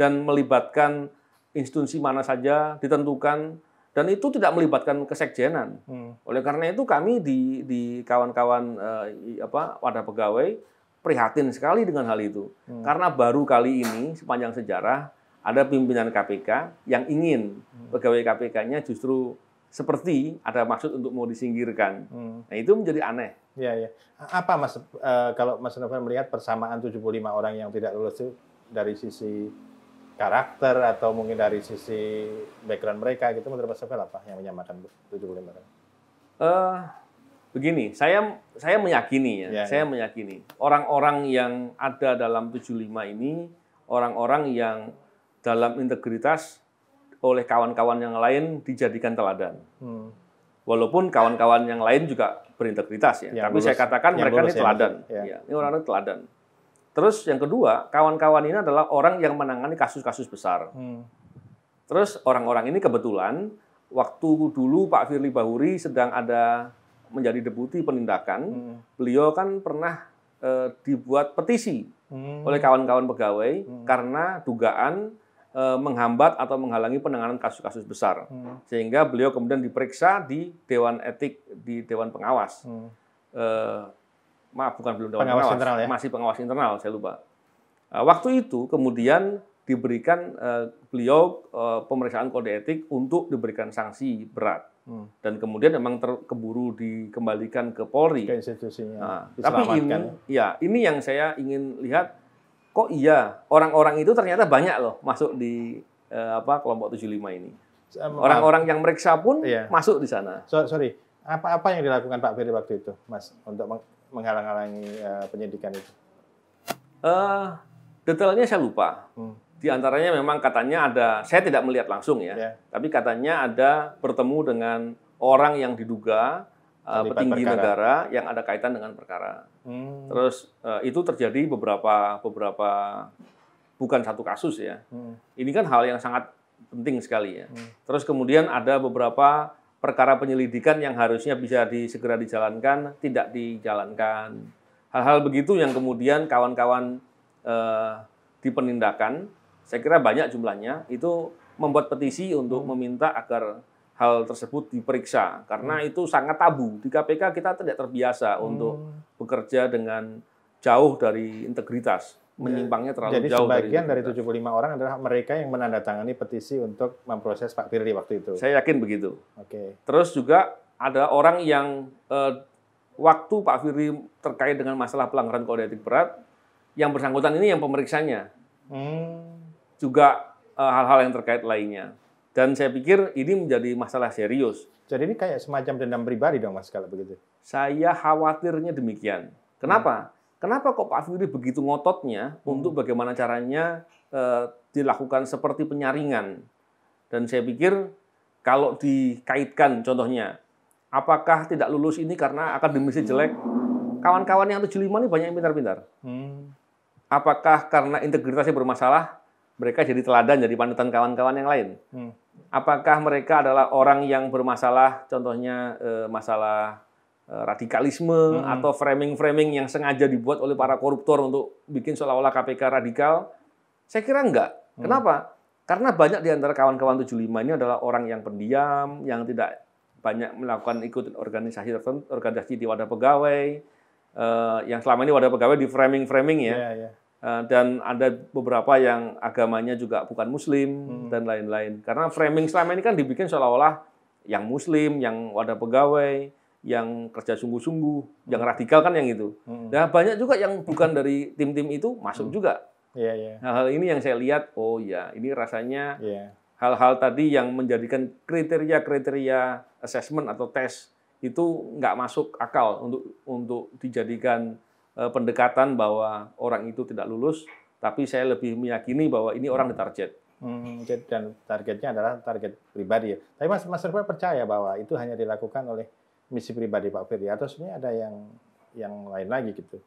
dan melibatkan institusi mana saja ditentukan dan itu tidak melibatkan kesekjenan. Hmm. Oleh karena itu kami di di kawan-kawan eh, apa wadah pegawai prihatin sekali dengan hal itu. Hmm. Karena baru kali ini sepanjang sejarah ada pimpinan KPK yang ingin hmm. pegawai KPK-nya justru seperti ada maksud untuk mau disingkirkan. Hmm. Nah, itu menjadi aneh. Ya, ya. Apa Mas e, kalau Mas Novel melihat persamaan 75 orang yang tidak lulus itu dari sisi karakter atau mungkin dari sisi background mereka gitu menurut Mas Sofian apa yang menyamakan tujuh puluh lima Uh, begini, saya saya meyakini ya, ya saya ya. meyakini orang-orang yang ada dalam 75 ini orang-orang yang dalam integritas oleh kawan-kawan yang lain dijadikan teladan. Hmm. Walaupun kawan-kawan yang lain juga berintegritas ya, ya tapi lulus, saya katakan mereka ini ya, teladan. Ya. Ya, ini orang-orang teladan. Terus yang kedua, kawan-kawan ini adalah orang yang menangani kasus-kasus besar. Hmm. Terus orang-orang ini kebetulan waktu dulu Pak Firly Bahuri sedang ada menjadi deputi penindakan, hmm. beliau kan pernah e, dibuat petisi hmm. oleh kawan-kawan pegawai hmm. karena dugaan e, menghambat atau menghalangi penanganan kasus-kasus besar. Hmm. Sehingga beliau kemudian diperiksa di Dewan Etik di Dewan Pengawas. Hmm. E, maaf bukan belum dewan pengawas, pengawas internal ya? masih pengawas internal saya lupa. Eh, waktu itu kemudian diberikan eh, beliau eh, pemeriksaan kode etik untuk diberikan sanksi berat hmm. dan kemudian memang terkeburu dikembalikan ke Polri. Ke institusinya. Nah, tapi ini ya ini yang saya ingin lihat kok iya orang-orang itu ternyata banyak loh masuk di eh, apa kelompok 75 ini. Orang-orang yang meriksa pun iya. masuk di sana. So, sorry, apa-apa yang dilakukan Pak Ferry waktu itu, Mas, untuk menghalang-halangi uh, penyidikan itu? Uh, detailnya saya lupa. Hmm. Di antaranya memang katanya ada, saya tidak melihat langsung ya, yeah. tapi katanya ada bertemu dengan orang yang diduga uh, petinggi perkara. negara yang ada kaitan dengan perkara. Hmm. Terus uh, itu terjadi beberapa beberapa bukan satu kasus ya. Hmm. Ini kan hal yang sangat penting sekali ya. Hmm. Terus kemudian ada beberapa perkara penyelidikan yang harusnya bisa disegera dijalankan tidak dijalankan. Hal-hal begitu yang kemudian kawan-kawan eh, dipenindakan saya kira banyak jumlahnya, itu membuat petisi untuk hmm. meminta agar hal tersebut diperiksa karena hmm. itu sangat tabu di KPK kita tidak terbiasa hmm. untuk bekerja dengan jauh dari integritas menyimpangnya terlalu Jadi jauh. Jadi sebagian dari, dari 75 orang adalah mereka yang menandatangani petisi untuk memproses Pak Firly waktu itu. Saya yakin begitu. Oke. Okay. Terus juga ada orang yang eh, waktu Pak Firly terkait dengan masalah pelanggaran kode etik berat, yang bersangkutan ini yang pemeriksanya. Hmm. Juga eh, hal-hal eh, yang terkait lainnya. Dan saya pikir ini menjadi masalah serius. Jadi ini kayak semacam dendam pribadi dong Mas kalau begitu. Saya khawatirnya demikian. Kenapa? Hmm Kenapa kok Pak Firly begitu ngototnya hmm. untuk bagaimana caranya uh, dilakukan seperti penyaringan? Dan saya pikir kalau dikaitkan contohnya, apakah tidak lulus ini karena akademisi jelek? Kawan-kawan yang 75 ini banyak yang pintar-pintar. Hmm. Apakah karena integritasnya bermasalah, mereka jadi teladan, jadi panutan kawan-kawan yang lain? Hmm. Apakah mereka adalah orang yang bermasalah, contohnya eh, masalah Eh, radikalisme hmm. atau framing-framing yang sengaja dibuat oleh para koruptor untuk bikin seolah-olah KPK radikal? Saya kira enggak. Hmm. Kenapa? Karena banyak di antara kawan-kawan 75 ini adalah orang yang pendiam, yang tidak banyak melakukan ikut organisasi tertentu, organisasi di wadah pegawai, eh, yang selama ini wadah pegawai di framing-framing ya. Yeah, iya, iya. yeah. dan ada beberapa yang agamanya juga bukan muslim hmm. dan lain-lain. Karena framing selama ini kan dibikin seolah-olah yang muslim, yang wadah pegawai, yang kerja sungguh-sungguh, yang radikal kan yang itu. Hmm. Nah banyak juga yang bukan dari tim-tim itu masuk hmm. juga. Yeah, yeah. Nah, hal ini yang saya lihat, oh ya ini rasanya hal iya. hal-hal tadi yang menjadikan kriteria-kriteria assessment atau tes itu nggak masuk akal untuk untuk dijadikan uh, pendekatan bahwa orang itu tidak lulus, tapi saya lebih meyakini bahwa ini orang ditarget. Hmm, hmm dan targetnya adalah target pribadi ya. Tapi Mas Mas Rifai percaya bahwa itu hanya dilakukan oleh misi pribadi Pak Ferry atau sebenarnya ada yang yang lain lagi gitu?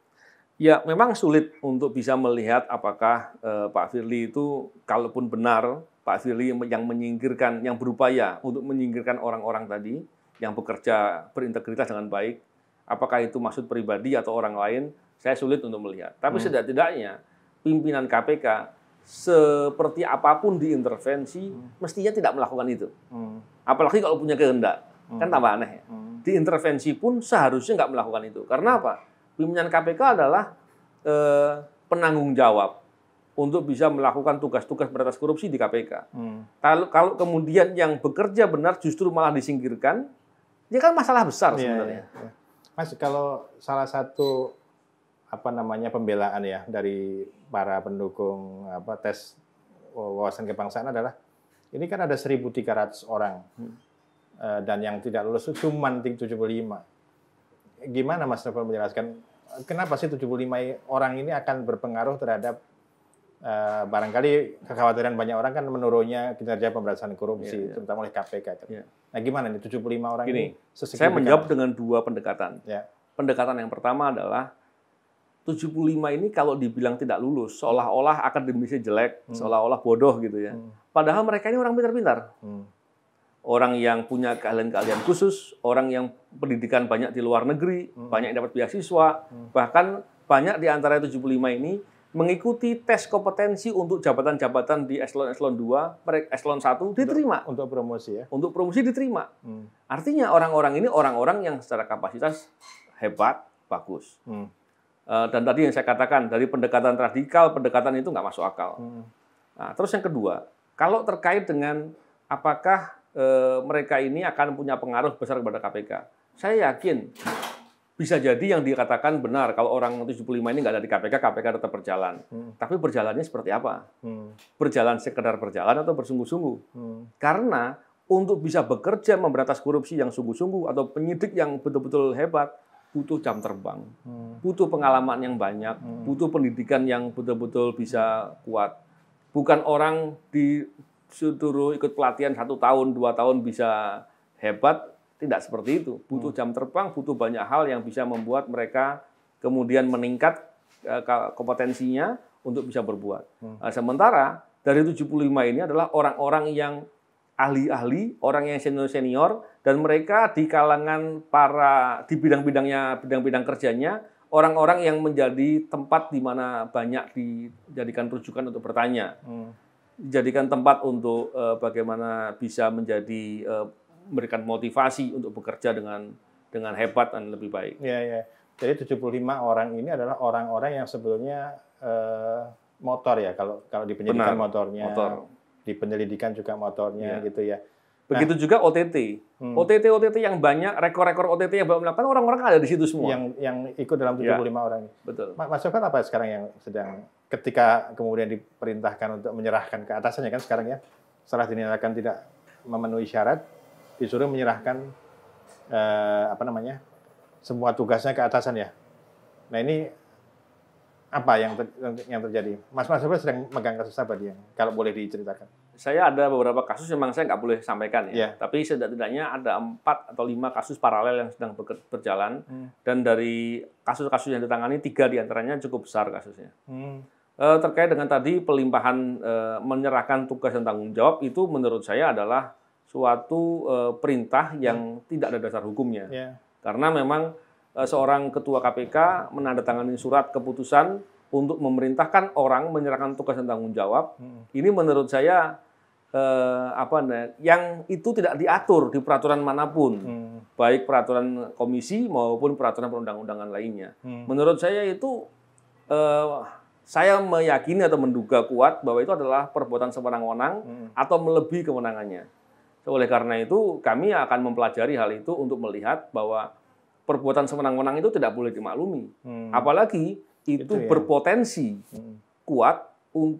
Ya, memang sulit untuk bisa melihat apakah eh, Pak Firly itu kalaupun benar Pak Firly yang menyingkirkan, yang berupaya untuk menyingkirkan orang-orang tadi yang bekerja berintegritas dengan baik, apakah itu maksud pribadi atau orang lain, saya sulit untuk melihat. Tapi hmm. setidak-tidaknya pimpinan KPK seperti apapun diintervensi, hmm. mestinya tidak melakukan itu. Hmm. Apalagi kalau punya kehendak, kan hmm. kan tambah aneh ya. Hmm diintervensi pun seharusnya nggak melakukan itu. Karena apa? Pimpinan KPK adalah eh, penanggung jawab untuk bisa melakukan tugas-tugas beratas korupsi di KPK. Hmm. Kalau, kemudian yang bekerja benar justru malah disingkirkan, ya kan masalah besar iya, iya, sebenarnya. Ya, ya. Mas, kalau salah satu apa namanya pembelaan ya dari para pendukung apa tes wawasan kebangsaan adalah ini kan ada 1.300 orang. Hmm. Eh, dan yang tidak lulus itu cuma 75. Gimana Mas Novel menjelaskan kenapa sih 75 orang ini akan berpengaruh terhadap uh, barangkali kekhawatiran banyak orang kan menurunnya kinerja pemberantasan korupsi yeah, yeah. terutama oleh KPK. Kan? Yeah. Nah, gimana nih 75 orang Gini, ini? Saya menjawab dengan dua pendekatan. Yeah. Pendekatan yang pertama adalah 75 ini kalau dibilang tidak lulus seolah-olah akademisnya jelek, hmm. seolah-olah bodoh gitu ya. Hmm. Padahal mereka ini orang pintar-pintar. Hmm orang yang punya keahlian-keahlian khusus, orang yang pendidikan banyak di luar negeri, hmm. banyak yang dapat beasiswa, hmm. bahkan banyak di antara 75 ini mengikuti tes kompetensi untuk jabatan-jabatan di eselon eselon 2, eselon 1 diterima. Untuk, untuk promosi ya. Untuk promosi diterima. Hmm. Artinya orang-orang ini orang-orang yang secara kapasitas hebat, bagus. Hmm. Eh, dan tadi yang saya katakan dari pendekatan radikal, pendekatan itu nggak masuk akal. Hmm. Nah, terus yang kedua, kalau terkait dengan apakah e, mereka ini akan punya pengaruh besar kepada KPK. Saya yakin bisa jadi yang dikatakan benar kalau orang 75 ini nggak ada di KPK, KPK tetap berjalan. Hmm. Tapi berjalannya seperti apa? Hmm. Berjalan sekedar berjalan atau bersungguh-sungguh? Hmm. Karena untuk bisa bekerja memberantas korupsi yang sungguh-sungguh atau penyidik yang betul-betul hebat butuh jam terbang, hmm. butuh pengalaman yang banyak, hmm. butuh pendidikan yang betul-betul bisa kuat. Bukan orang di suruh ikut pelatihan satu tahun, dua tahun bisa hebat, tidak seperti itu. Hmm. Butuh jam terbang, butuh banyak hal yang bisa membuat mereka kemudian meningkat eh, kompetensinya untuk bisa berbuat. Hmm. Nah, sementara dari 75 ini adalah orang-orang yang ahli-ahli, orang yang senior-senior, dan mereka di kalangan para, di bidang-bidangnya, bidang-bidang kerjanya, orang-orang yang menjadi tempat di mana banyak dijadikan rujukan untuk bertanya. Hmm jadikan tempat untuk uh, bagaimana bisa menjadi uh, memberikan motivasi untuk bekerja dengan dengan hebat dan lebih baik. Iya, iya. Jadi 75 orang ini adalah orang-orang yang sebetulnya uh, motor ya kalau kalau di penyelidikan motornya, motor. di penyelidikan juga motornya ya. gitu ya. Begitu nah, juga OTT. Hmm. OTT OTT yang banyak rekor-rekor OTT yang banyak melakukan orang-orang ada di situ semua. Yang yang ikut dalam 75 ya. orang. Betul. Mas Sofan apa sekarang yang sedang ketika kemudian diperintahkan untuk menyerahkan ke atasannya kan sekarang ya setelah dinyatakan tidak memenuhi syarat disuruh menyerahkan eh, apa namanya semua tugasnya ke atasan ya nah ini apa yang ter, yang terjadi Mas Mas apa sedang megang kasus apa dia kalau boleh diceritakan saya ada beberapa kasus memang saya nggak boleh sampaikan ya yeah. tapi setidak-tidaknya ada empat atau lima kasus paralel yang sedang berjalan hmm. dan dari kasus-kasus yang ditangani tiga diantaranya cukup besar kasusnya hmm eh, terkait dengan tadi pelimpahan eh, menyerahkan tugas dan tanggung jawab itu menurut saya adalah suatu eh, perintah yang hmm. tidak ada dasar hukumnya. Yeah. Karena memang eh, seorang ketua KPK menandatangani surat keputusan untuk memerintahkan orang menyerahkan tugas dan tanggung jawab. Hmm. Ini menurut saya eh, apa yang itu tidak diatur di peraturan manapun, hmm. baik peraturan komisi maupun peraturan perundang-undangan lainnya. Hmm. Menurut saya itu eh, saya meyakini atau menduga kuat bahwa itu adalah perbuatan sewenang-wenang hmm. atau melebihi kewenangannya. Oleh karena itu, kami akan mempelajari hal itu untuk melihat bahwa perbuatan sewenang-wenang itu tidak boleh dimaklumi. Hmm. Apalagi itu, itu ya. berpotensi hmm. kuat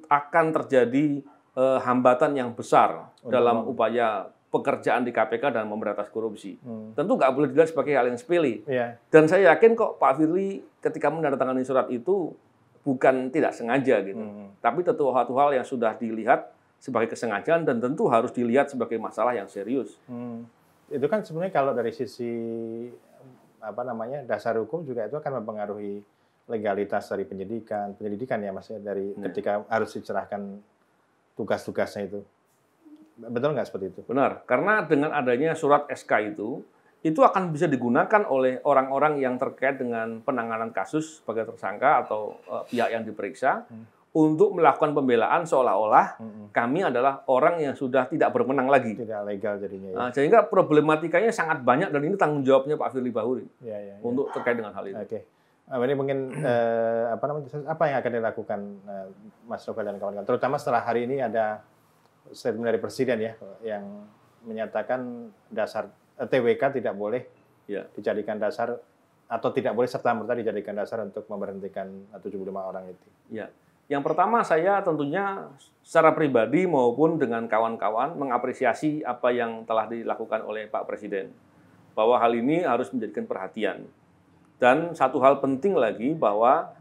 akan terjadi eh, hambatan yang besar oh, dalam upaya pekerjaan di KPK dan memberantas korupsi. Hmm. Tentu nggak boleh dilihat sebagai hal yang sepele. Yeah. Dan saya yakin kok Pak Firly ketika menandatangani surat itu bukan tidak sengaja gitu. Hmm. Tapi tentu satu hal yang sudah dilihat sebagai kesengajaan dan tentu harus dilihat sebagai masalah yang serius. Hmm. Itu kan sebenarnya kalau dari sisi apa namanya dasar hukum juga itu akan mempengaruhi legalitas dari penyidikan, penyelidikan ya maksudnya dari hmm. ketika harus dicerahkan tugas-tugasnya itu. Betul nggak seperti itu? Benar, karena dengan adanya surat SK itu itu akan bisa digunakan oleh orang-orang yang terkait dengan penanganan kasus sebagai tersangka atau uh, pihak yang diperiksa hmm. untuk melakukan pembelaan seolah-olah hmm. hmm. kami adalah orang yang sudah tidak bermenang lagi. Tidak legal jadinya. Ya. Nah, sehingga problematikanya sangat banyak dan ini tanggung jawabnya Pak Firly Bahuri ya, ya, ya. untuk terkait dengan hal ini. Oke. Okay. Nah, ini mungkin eh, apa namanya apa yang akan dilakukan eh, Mas Novel dan kawan-kawan terutama setelah hari ini ada statement dari presiden ya yang menyatakan dasar Eh, TWK tidak boleh ya. dijadikan dasar atau tidak boleh serta merta dijadikan dasar untuk memberhentikan 75 eh, orang itu. Ya. Yang pertama saya tentunya secara pribadi maupun dengan kawan-kawan mengapresiasi apa yang telah dilakukan oleh Pak Presiden. Bahwa hal ini harus menjadikan perhatian. Dan satu hal penting lagi bahwa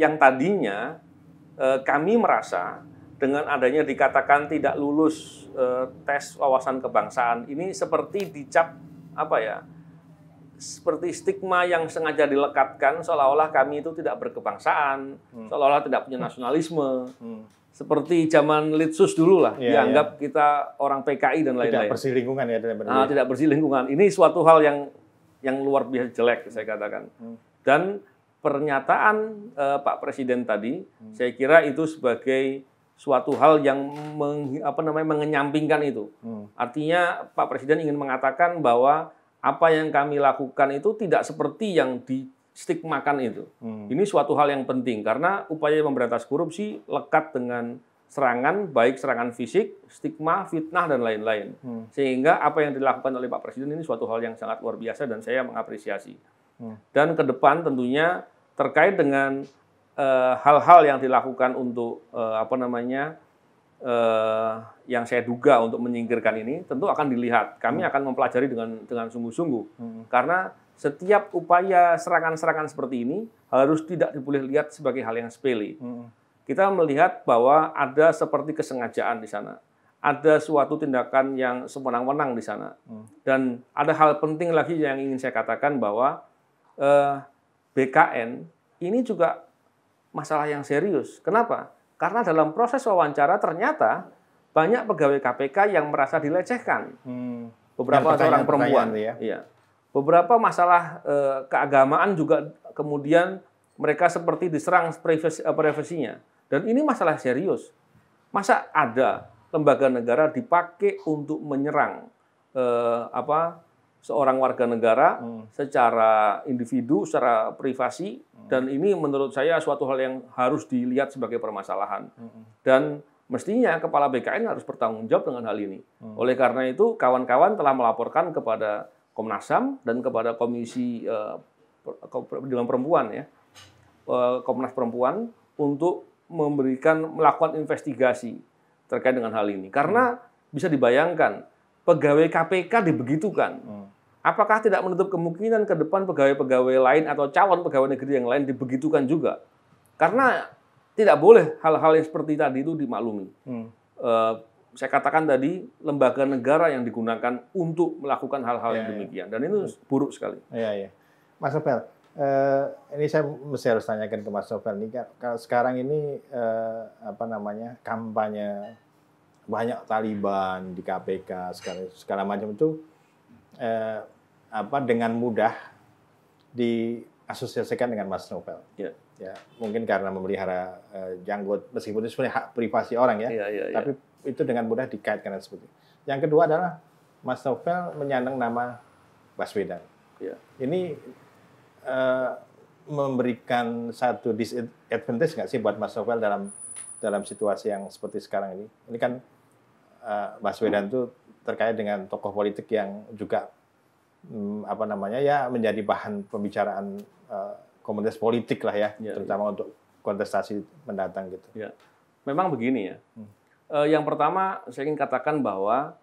yang tadinya eh, kami merasa dengan adanya dikatakan tidak lulus e, tes wawasan kebangsaan ini seperti dicap apa ya seperti stigma yang sengaja dilekatkan seolah-olah kami itu tidak berkebangsaan hmm. seolah-olah tidak punya nasionalisme hmm. seperti zaman litsus dulu lah ya, dianggap ya. kita orang PKI dan lain-lain tidak bersih lingkungan ya tidak, nah, tidak bersih lingkungan ini suatu hal yang yang luar biasa jelek saya katakan hmm. dan pernyataan eh, Pak Presiden tadi hmm. saya kira itu sebagai suatu hal yang meng, apa namanya mengenyampingkan itu. Hmm. Artinya Pak Presiden ingin mengatakan bahwa apa yang kami lakukan itu tidak seperti yang di stigmakan itu. Hmm. Ini suatu hal yang penting karena upaya memberantas korupsi lekat dengan serangan baik serangan fisik, stigma, fitnah dan lain-lain. Hmm. Sehingga apa yang dilakukan oleh Pak Presiden ini suatu hal yang sangat luar biasa dan saya mengapresiasi. Hmm. Dan ke depan tentunya terkait dengan Eh, hal-hal yang dilakukan untuk eh, apa namanya eh, yang saya duga untuk menyingkirkan ini tentu akan dilihat. Kami hmm. akan mempelajari dengan dengan sungguh-sungguh hmm. karena setiap upaya serangan-serangan seperti ini harus tidak diboleh lihat sebagai hal yang sepele. Hmm. Kita melihat bahwa ada seperti kesengajaan di sana ada suatu tindakan yang semenang-menang di sana. Hmm. Dan ada hal penting lagi yang ingin saya katakan bahwa uh, BKN ini juga masalah yang serius. Kenapa? Karena dalam proses wawancara ternyata banyak pegawai KPK yang merasa dilecehkan. Hmm. Beberapa pertanyaan, orang perempuan. Ya. Iya. Beberapa masalah e, keagamaan juga kemudian mereka seperti diserang privasi, eh, privasinya. Dan ini masalah serius. Masa ada lembaga negara dipakai untuk menyerang e, apa seorang warga negara hmm. secara individu, secara privasi hmm. dan ini menurut saya suatu hal yang harus dilihat sebagai permasalahan. Hmm. hmm. Dan mestinya kepala BKN harus bertanggung jawab dengan hal ini. Hmm. Oleh karena itu kawan-kawan telah melaporkan kepada Komnas HAM dan kepada Komisi eh, Perlindungan uh, Perempuan ya. uh, Komnas Perempuan untuk memberikan melakukan investigasi terkait dengan hal ini. Karena hmm. bisa dibayangkan pegawai KPK dibegitukan. Hmm. Apakah tidak menutup kemungkinan ke depan pegawai-pegawai lain atau calon pegawai negeri yang lain dibegitukan juga? Karena tidak boleh hal-hal yang seperti tadi itu dimaklumi. Hmm. Uh, saya katakan tadi lembaga negara yang digunakan untuk melakukan hal-hal ya, ya, demikian dan itu buruk sekali. Iya iya. Mas Sofel, eh, ini saya mesti harus tanyakan ke Mas Sofel. nih Kalau sekarang ini eh, apa namanya kampanye banyak Taliban di KPK segala, segala macam itu eh, apa dengan mudah diasosiasikan dengan Mas Novel. Ya. ya mungkin karena memelihara eh, janggut meskipun itu sebenarnya hak privasi orang ya, ya, ya, ya. tapi itu dengan mudah dikaitkan seperti Yang kedua adalah Mas Novel menyandang nama Baswedan. Ya. Ini eh, memberikan satu disadvantage nggak sih buat Mas Novel dalam dalam situasi yang seperti sekarang ini? Ini kan Eh, Baswedan itu terkait dengan tokoh politik yang juga mm, apa namanya ya menjadi bahan pembicaraan eh, komunitas politik lah ya, ya, ya. terutama ya. untuk kontestasi mendatang gitu. Ya. Memang begini ya. Hmm. Eh, yang pertama saya ingin katakan bahwa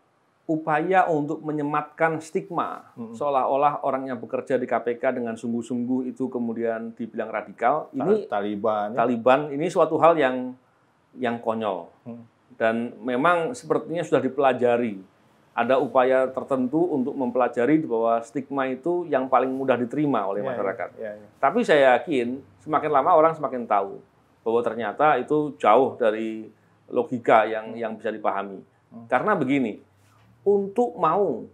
upaya untuk menyematkan stigma hmm. seolah-olah orang yang bekerja di KPK dengan sungguh-sungguh itu kemudian dibilang radikal ini Taliban Taliban ini suatu hal yang yang konyol hmm dan memang sepertinya sudah dipelajari. Ada upaya tertentu untuk mempelajari bahwa stigma itu yang paling mudah diterima oleh ya, ya, masyarakat. Ya, ya. Tapi saya yakin semakin lama orang semakin tahu bahwa ternyata itu jauh dari logika yang yang bisa dipahami. Hmm. Karena begini, untuk mau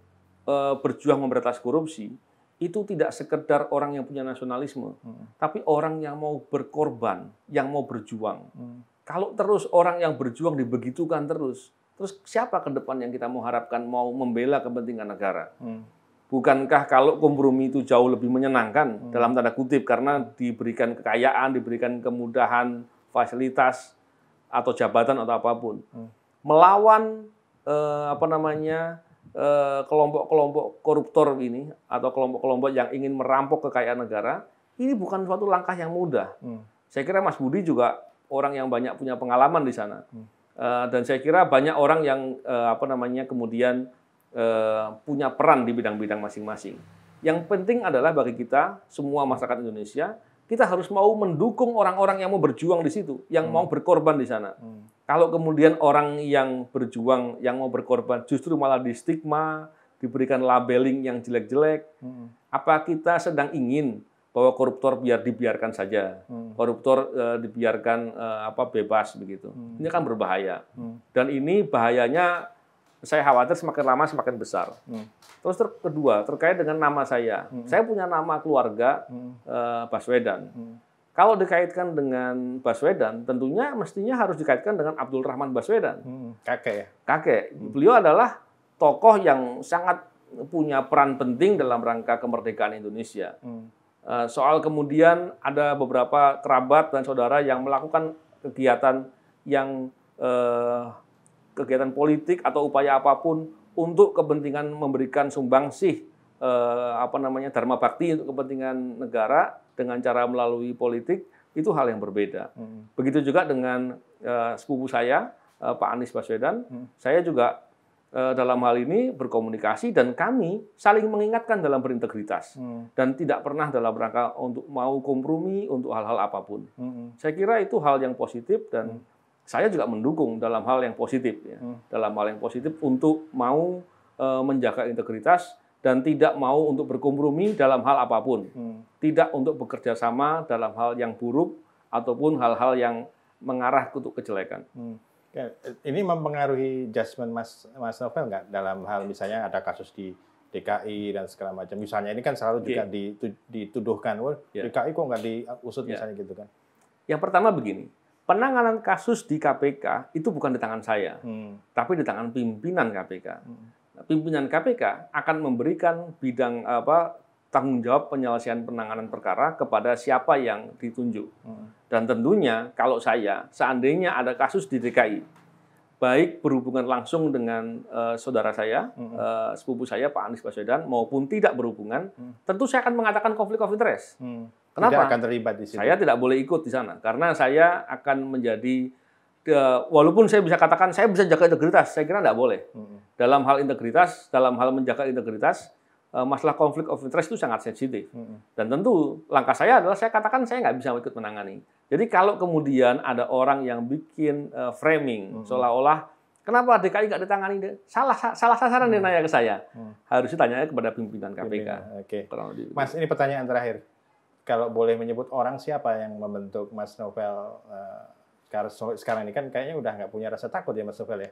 e, berjuang memberantas korupsi itu tidak sekedar orang yang punya nasionalisme, hmm. tapi orang yang mau berkorban, yang mau berjuang. Hmm kalau terus orang yang berjuang dibegitukan terus, terus siapa ke depan yang kita mau harapkan mau membela kepentingan negara? Hmm. Bukankah kalau kompromi itu jauh lebih menyenangkan hmm. dalam tanda kutip karena diberikan kekayaan, diberikan kemudahan, fasilitas atau jabatan atau apapun. Hmm. Melawan eh, apa namanya? Eh, kelompok-kelompok koruptor ini atau kelompok-kelompok yang ingin merampok kekayaan negara ini bukan suatu langkah yang mudah. Hmm. Saya kira Mas Budi juga orang yang banyak punya pengalaman di sana. Hmm. Uh, dan saya kira banyak orang yang uh, apa namanya kemudian uh, punya peran di bidang-bidang masing-masing. Yang penting adalah bagi kita semua masyarakat Indonesia kita harus mau mendukung orang-orang yang mau berjuang di situ, yang hmm. mau berkorban di sana. Hmm. Kalau kemudian orang yang berjuang, yang mau berkorban justru malah di stigma, diberikan labeling yang jelek-jelek, hmm. apa kita sedang ingin bahwa koruptor biar dibiarkan saja, hmm. koruptor e, dibiarkan e, apa bebas begitu. Hmm. Ini kan berbahaya. Hmm. Dan ini bahayanya saya khawatir semakin lama semakin besar. Hmm. Terus ter kedua terkait dengan nama saya, hmm. saya punya nama keluarga hmm. e, Baswedan. Hmm. Kalau dikaitkan dengan Baswedan, tentunya mestinya harus dikaitkan dengan Abdul Rahman Baswedan. Hmm. Kakek ya. Kakek. Hmm. Beliau adalah tokoh yang sangat punya peran penting dalam rangka kemerdekaan Indonesia. Hmm Eh, soal kemudian ada beberapa kerabat dan saudara yang melakukan kegiatan yang eh, kegiatan politik atau upaya apapun untuk kepentingan memberikan sumbangsih eh, apa namanya dharma bakti untuk kepentingan negara dengan cara melalui politik itu hal yang berbeda. Hmm. Begitu juga dengan eh, sepupu saya eh, Pak Anies Baswedan, hmm. saya juga Eh, dalam hal ini berkomunikasi dan kami saling mengingatkan dalam berintegritas hmm. dan tidak pernah dalam rangka untuk mau kompromi untuk hal-hal apapun. Hmm, hmm. Saya kira itu hal yang positif dan hmm. saya juga mendukung dalam hal yang positif ya. Hmm. Dalam hal yang positif untuk mau e, menjaga integritas dan tidak mau untuk berkompromi dalam hal apapun. Hmm. Tidak untuk bekerja sama dalam hal yang buruk ataupun hal-hal yang mengarah untuk kejelekan. Hmm. Ini mempengaruhi judgement Mas Mas Novel nggak dalam hal misalnya ada kasus di DKI dan segala macam. Misalnya ini kan selalu juga yeah. dituduhkan, well, yeah. Iya. DKI kok nggak diusut yeah. misalnya gitu kan? Yang pertama begini, penanganan kasus di KPK itu bukan di tangan saya, hmm. tapi di tangan pimpinan KPK. Hmm. Pimpinan KPK akan memberikan bidang apa tanggung jawab penyelesaian penanganan perkara kepada siapa yang ditunjuk. Hmm. Dan tentunya kalau saya seandainya ada kasus di DKI baik berhubungan langsung dengan uh, saudara saya, uh, sepupu saya Pak Anies Baswedan maupun tidak berhubungan, hmm. tentu saya akan mengatakan konflik of interest. Kenapa? Tidak akan terlibat di situ. Saya tidak boleh ikut di sana karena saya akan menjadi uh, walaupun saya bisa katakan saya bisa jaga integritas, saya kira tidak boleh. Dalam hal integritas, dalam hal menjaga integritas, Eh, masalah konflik of interest itu sangat sensitif. Hmm. Dan tentu langkah saya adalah saya katakan saya nggak bisa ikut menangani. Jadi kalau kemudian ada orang yang bikin uh, framing hmm. seolah-olah kenapa DKI nggak ditangani, salah salah sasaran hmm. dia mm. nanya ke saya. Hmm. Harusnya tanya kepada pimpinan KPK. Oke. Okay. Mas ini pertanyaan terakhir. Kalau boleh menyebut orang siapa yang membentuk Mas Novel uh, sekarang ini kan kayaknya udah nggak punya rasa takut ya Mas Novel ya?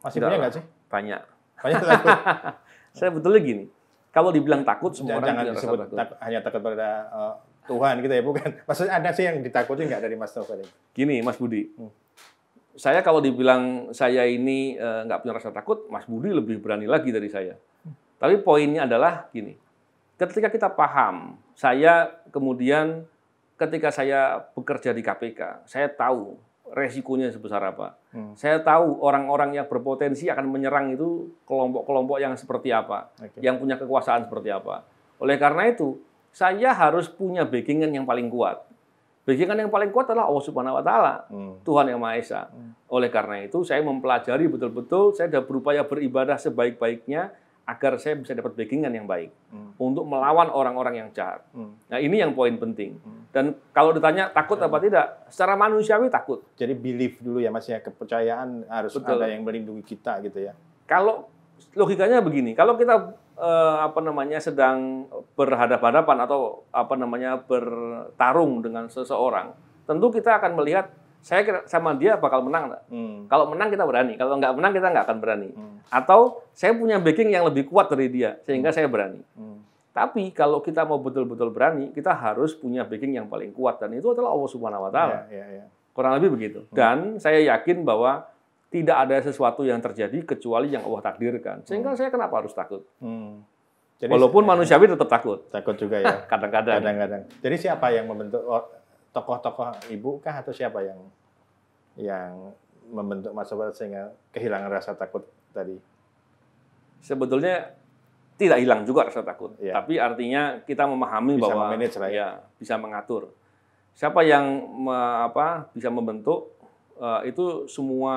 Masih Tidak punya nggak sih? Banyak. Banyak takut. saya betulnya gini kalau dibilang takut semua jangan, orang jangan disebut takut. Tak, hanya takut pada uh, eh, Tuhan gitu ya, bukan. Maksudnya ada sih yang ditakuti nggak dari Mas Novel Gini, Mas Budi. Hmm. Saya kalau dibilang saya ini uh, nggak punya rasa takut, Mas Budi lebih berani lagi dari saya. Hmm. Tapi poinnya adalah gini. Ketika kita paham, saya kemudian ketika saya bekerja di KPK, saya tahu resikonya sebesar apa. Hmm. Saya tahu orang-orang yang berpotensi akan menyerang itu kelompok-kelompok yang seperti apa, okay. yang punya kekuasaan seperti apa. Oleh karena itu, saya harus punya backingan yang paling kuat. Backingan yang paling kuat adalah Allah Subhanahu wa taala, hmm. Tuhan Yang Maha Esa. Hmm. Oleh karena itu, saya mempelajari betul-betul, saya sudah berupaya beribadah sebaik-baiknya agar saya bisa dapat backingan yang baik hmm. untuk melawan orang-orang yang jahat. Hmm. Nah ini yang poin penting. Hmm. Dan kalau ditanya takut hmm. apa tidak, secara manusiawi takut. Jadi belief dulu ya mas ya. kepercayaan harus Betul. ada yang melindungi kita gitu ya. Kalau logikanya begini, kalau kita eh, apa namanya sedang berhadapan-hadapan atau apa namanya bertarung dengan seseorang, tentu kita akan melihat saya sama dia bakal menang Hmm. Kalau menang kita berani, kalau nggak menang kita nggak akan berani. Hmm. Atau saya punya backing yang lebih kuat dari dia sehingga hmm. saya berani. Hmm. Tapi kalau kita mau betul-betul berani, kita harus punya backing yang paling kuat dan itu adalah Allah Subhanahu wa taala. Ya, ya, ya. Kurang lebih begitu. Hmm. Dan saya yakin bahwa tidak ada sesuatu yang terjadi kecuali yang Allah takdirkan. Sehingga hmm. saya kenapa harus takut? Hmm. Jadi, Walaupun manusiawi tetap takut. Takut juga ya. Kadang-kadang. Kadang-kadang. Jadi siapa yang membentuk tokoh-tokoh ibu kah atau siapa yang yang membentuk masa masyarakat sehingga kehilangan rasa takut tadi? Sebetulnya tidak hilang juga rasa takut, ya. tapi artinya kita memahami bisa bahwa manage, right? ya iya, bisa mengatur. Siapa yang me, apa bisa membentuk uh, itu semua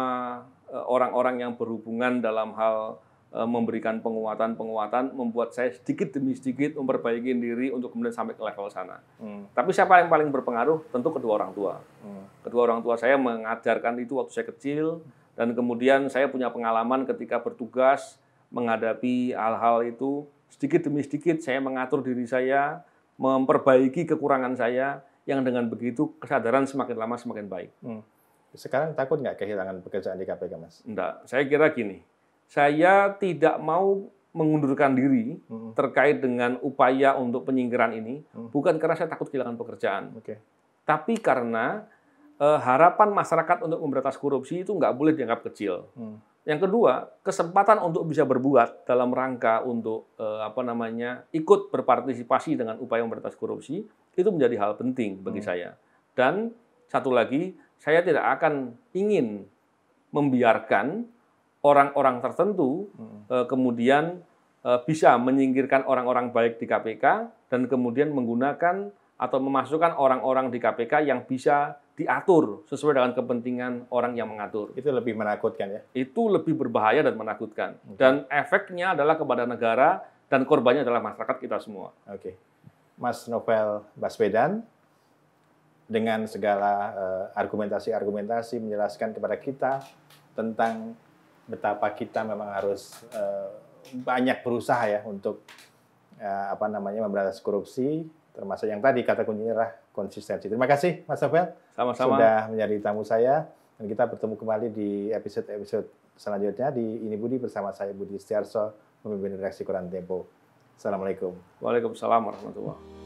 eh, orang-orang yang berhubungan dalam hal E, memberikan penguatan-penguatan, membuat saya sedikit demi sedikit memperbaiki diri untuk kemudian sampai ke level sana. Hmm. Tapi siapa yang paling berpengaruh? Tentu kedua orang tua. Hmm. Kedua orang tua saya mengajarkan itu waktu saya kecil, dan kemudian saya punya pengalaman ketika bertugas menghadapi hal-hal itu. Sedikit demi sedikit saya mengatur diri saya, memperbaiki kekurangan saya, yang dengan begitu kesadaran semakin lama semakin baik. Hmm. Sekarang takut nggak kehilangan pekerjaan di KPK, Mas? Enggak. Saya kira gini, saya tidak mau mengundurkan diri hmm. terkait dengan upaya untuk penyingkiran ini hmm. bukan karena saya takut kehilangan pekerjaan, okay. tapi karena eh, harapan masyarakat untuk memberantas korupsi itu nggak boleh dianggap kecil. Hmm. Yang kedua, kesempatan untuk bisa berbuat dalam rangka untuk eh, apa namanya ikut berpartisipasi dengan upaya memberantas korupsi itu menjadi hal penting bagi hmm. saya. Dan satu lagi, saya tidak akan ingin membiarkan orang-orang tertentu hmm. Eh, kemudian eh, bisa menyingkirkan orang-orang baik di KPK dan kemudian menggunakan atau memasukkan orang-orang di KPK yang bisa diatur sesuai dengan kepentingan orang yang mengatur. Itu lebih menakutkan ya. Itu lebih berbahaya dan menakutkan. Okay. Dan efeknya adalah kepada negara dan korbannya adalah masyarakat kita semua. Oke. Okay. Mas Novel Baswedan dengan segala uh, eh, argumentasi -argumentasi menjelaskan kepada kita tentang betapa kita memang harus uh, banyak berusaha ya untuk uh, apa namanya memberantas korupsi termasuk yang tadi kata kuncinya adalah konsistensi. Terima kasih Mas Abel Sama-sama. sudah menjadi tamu saya dan kita bertemu kembali di episode-episode selanjutnya di Ini Budi bersama saya Budi Setiarso pemimpin redaksi Koran Tempo. Assalamualaikum. Waalaikumsalam warahmatullahi wabarakatuh.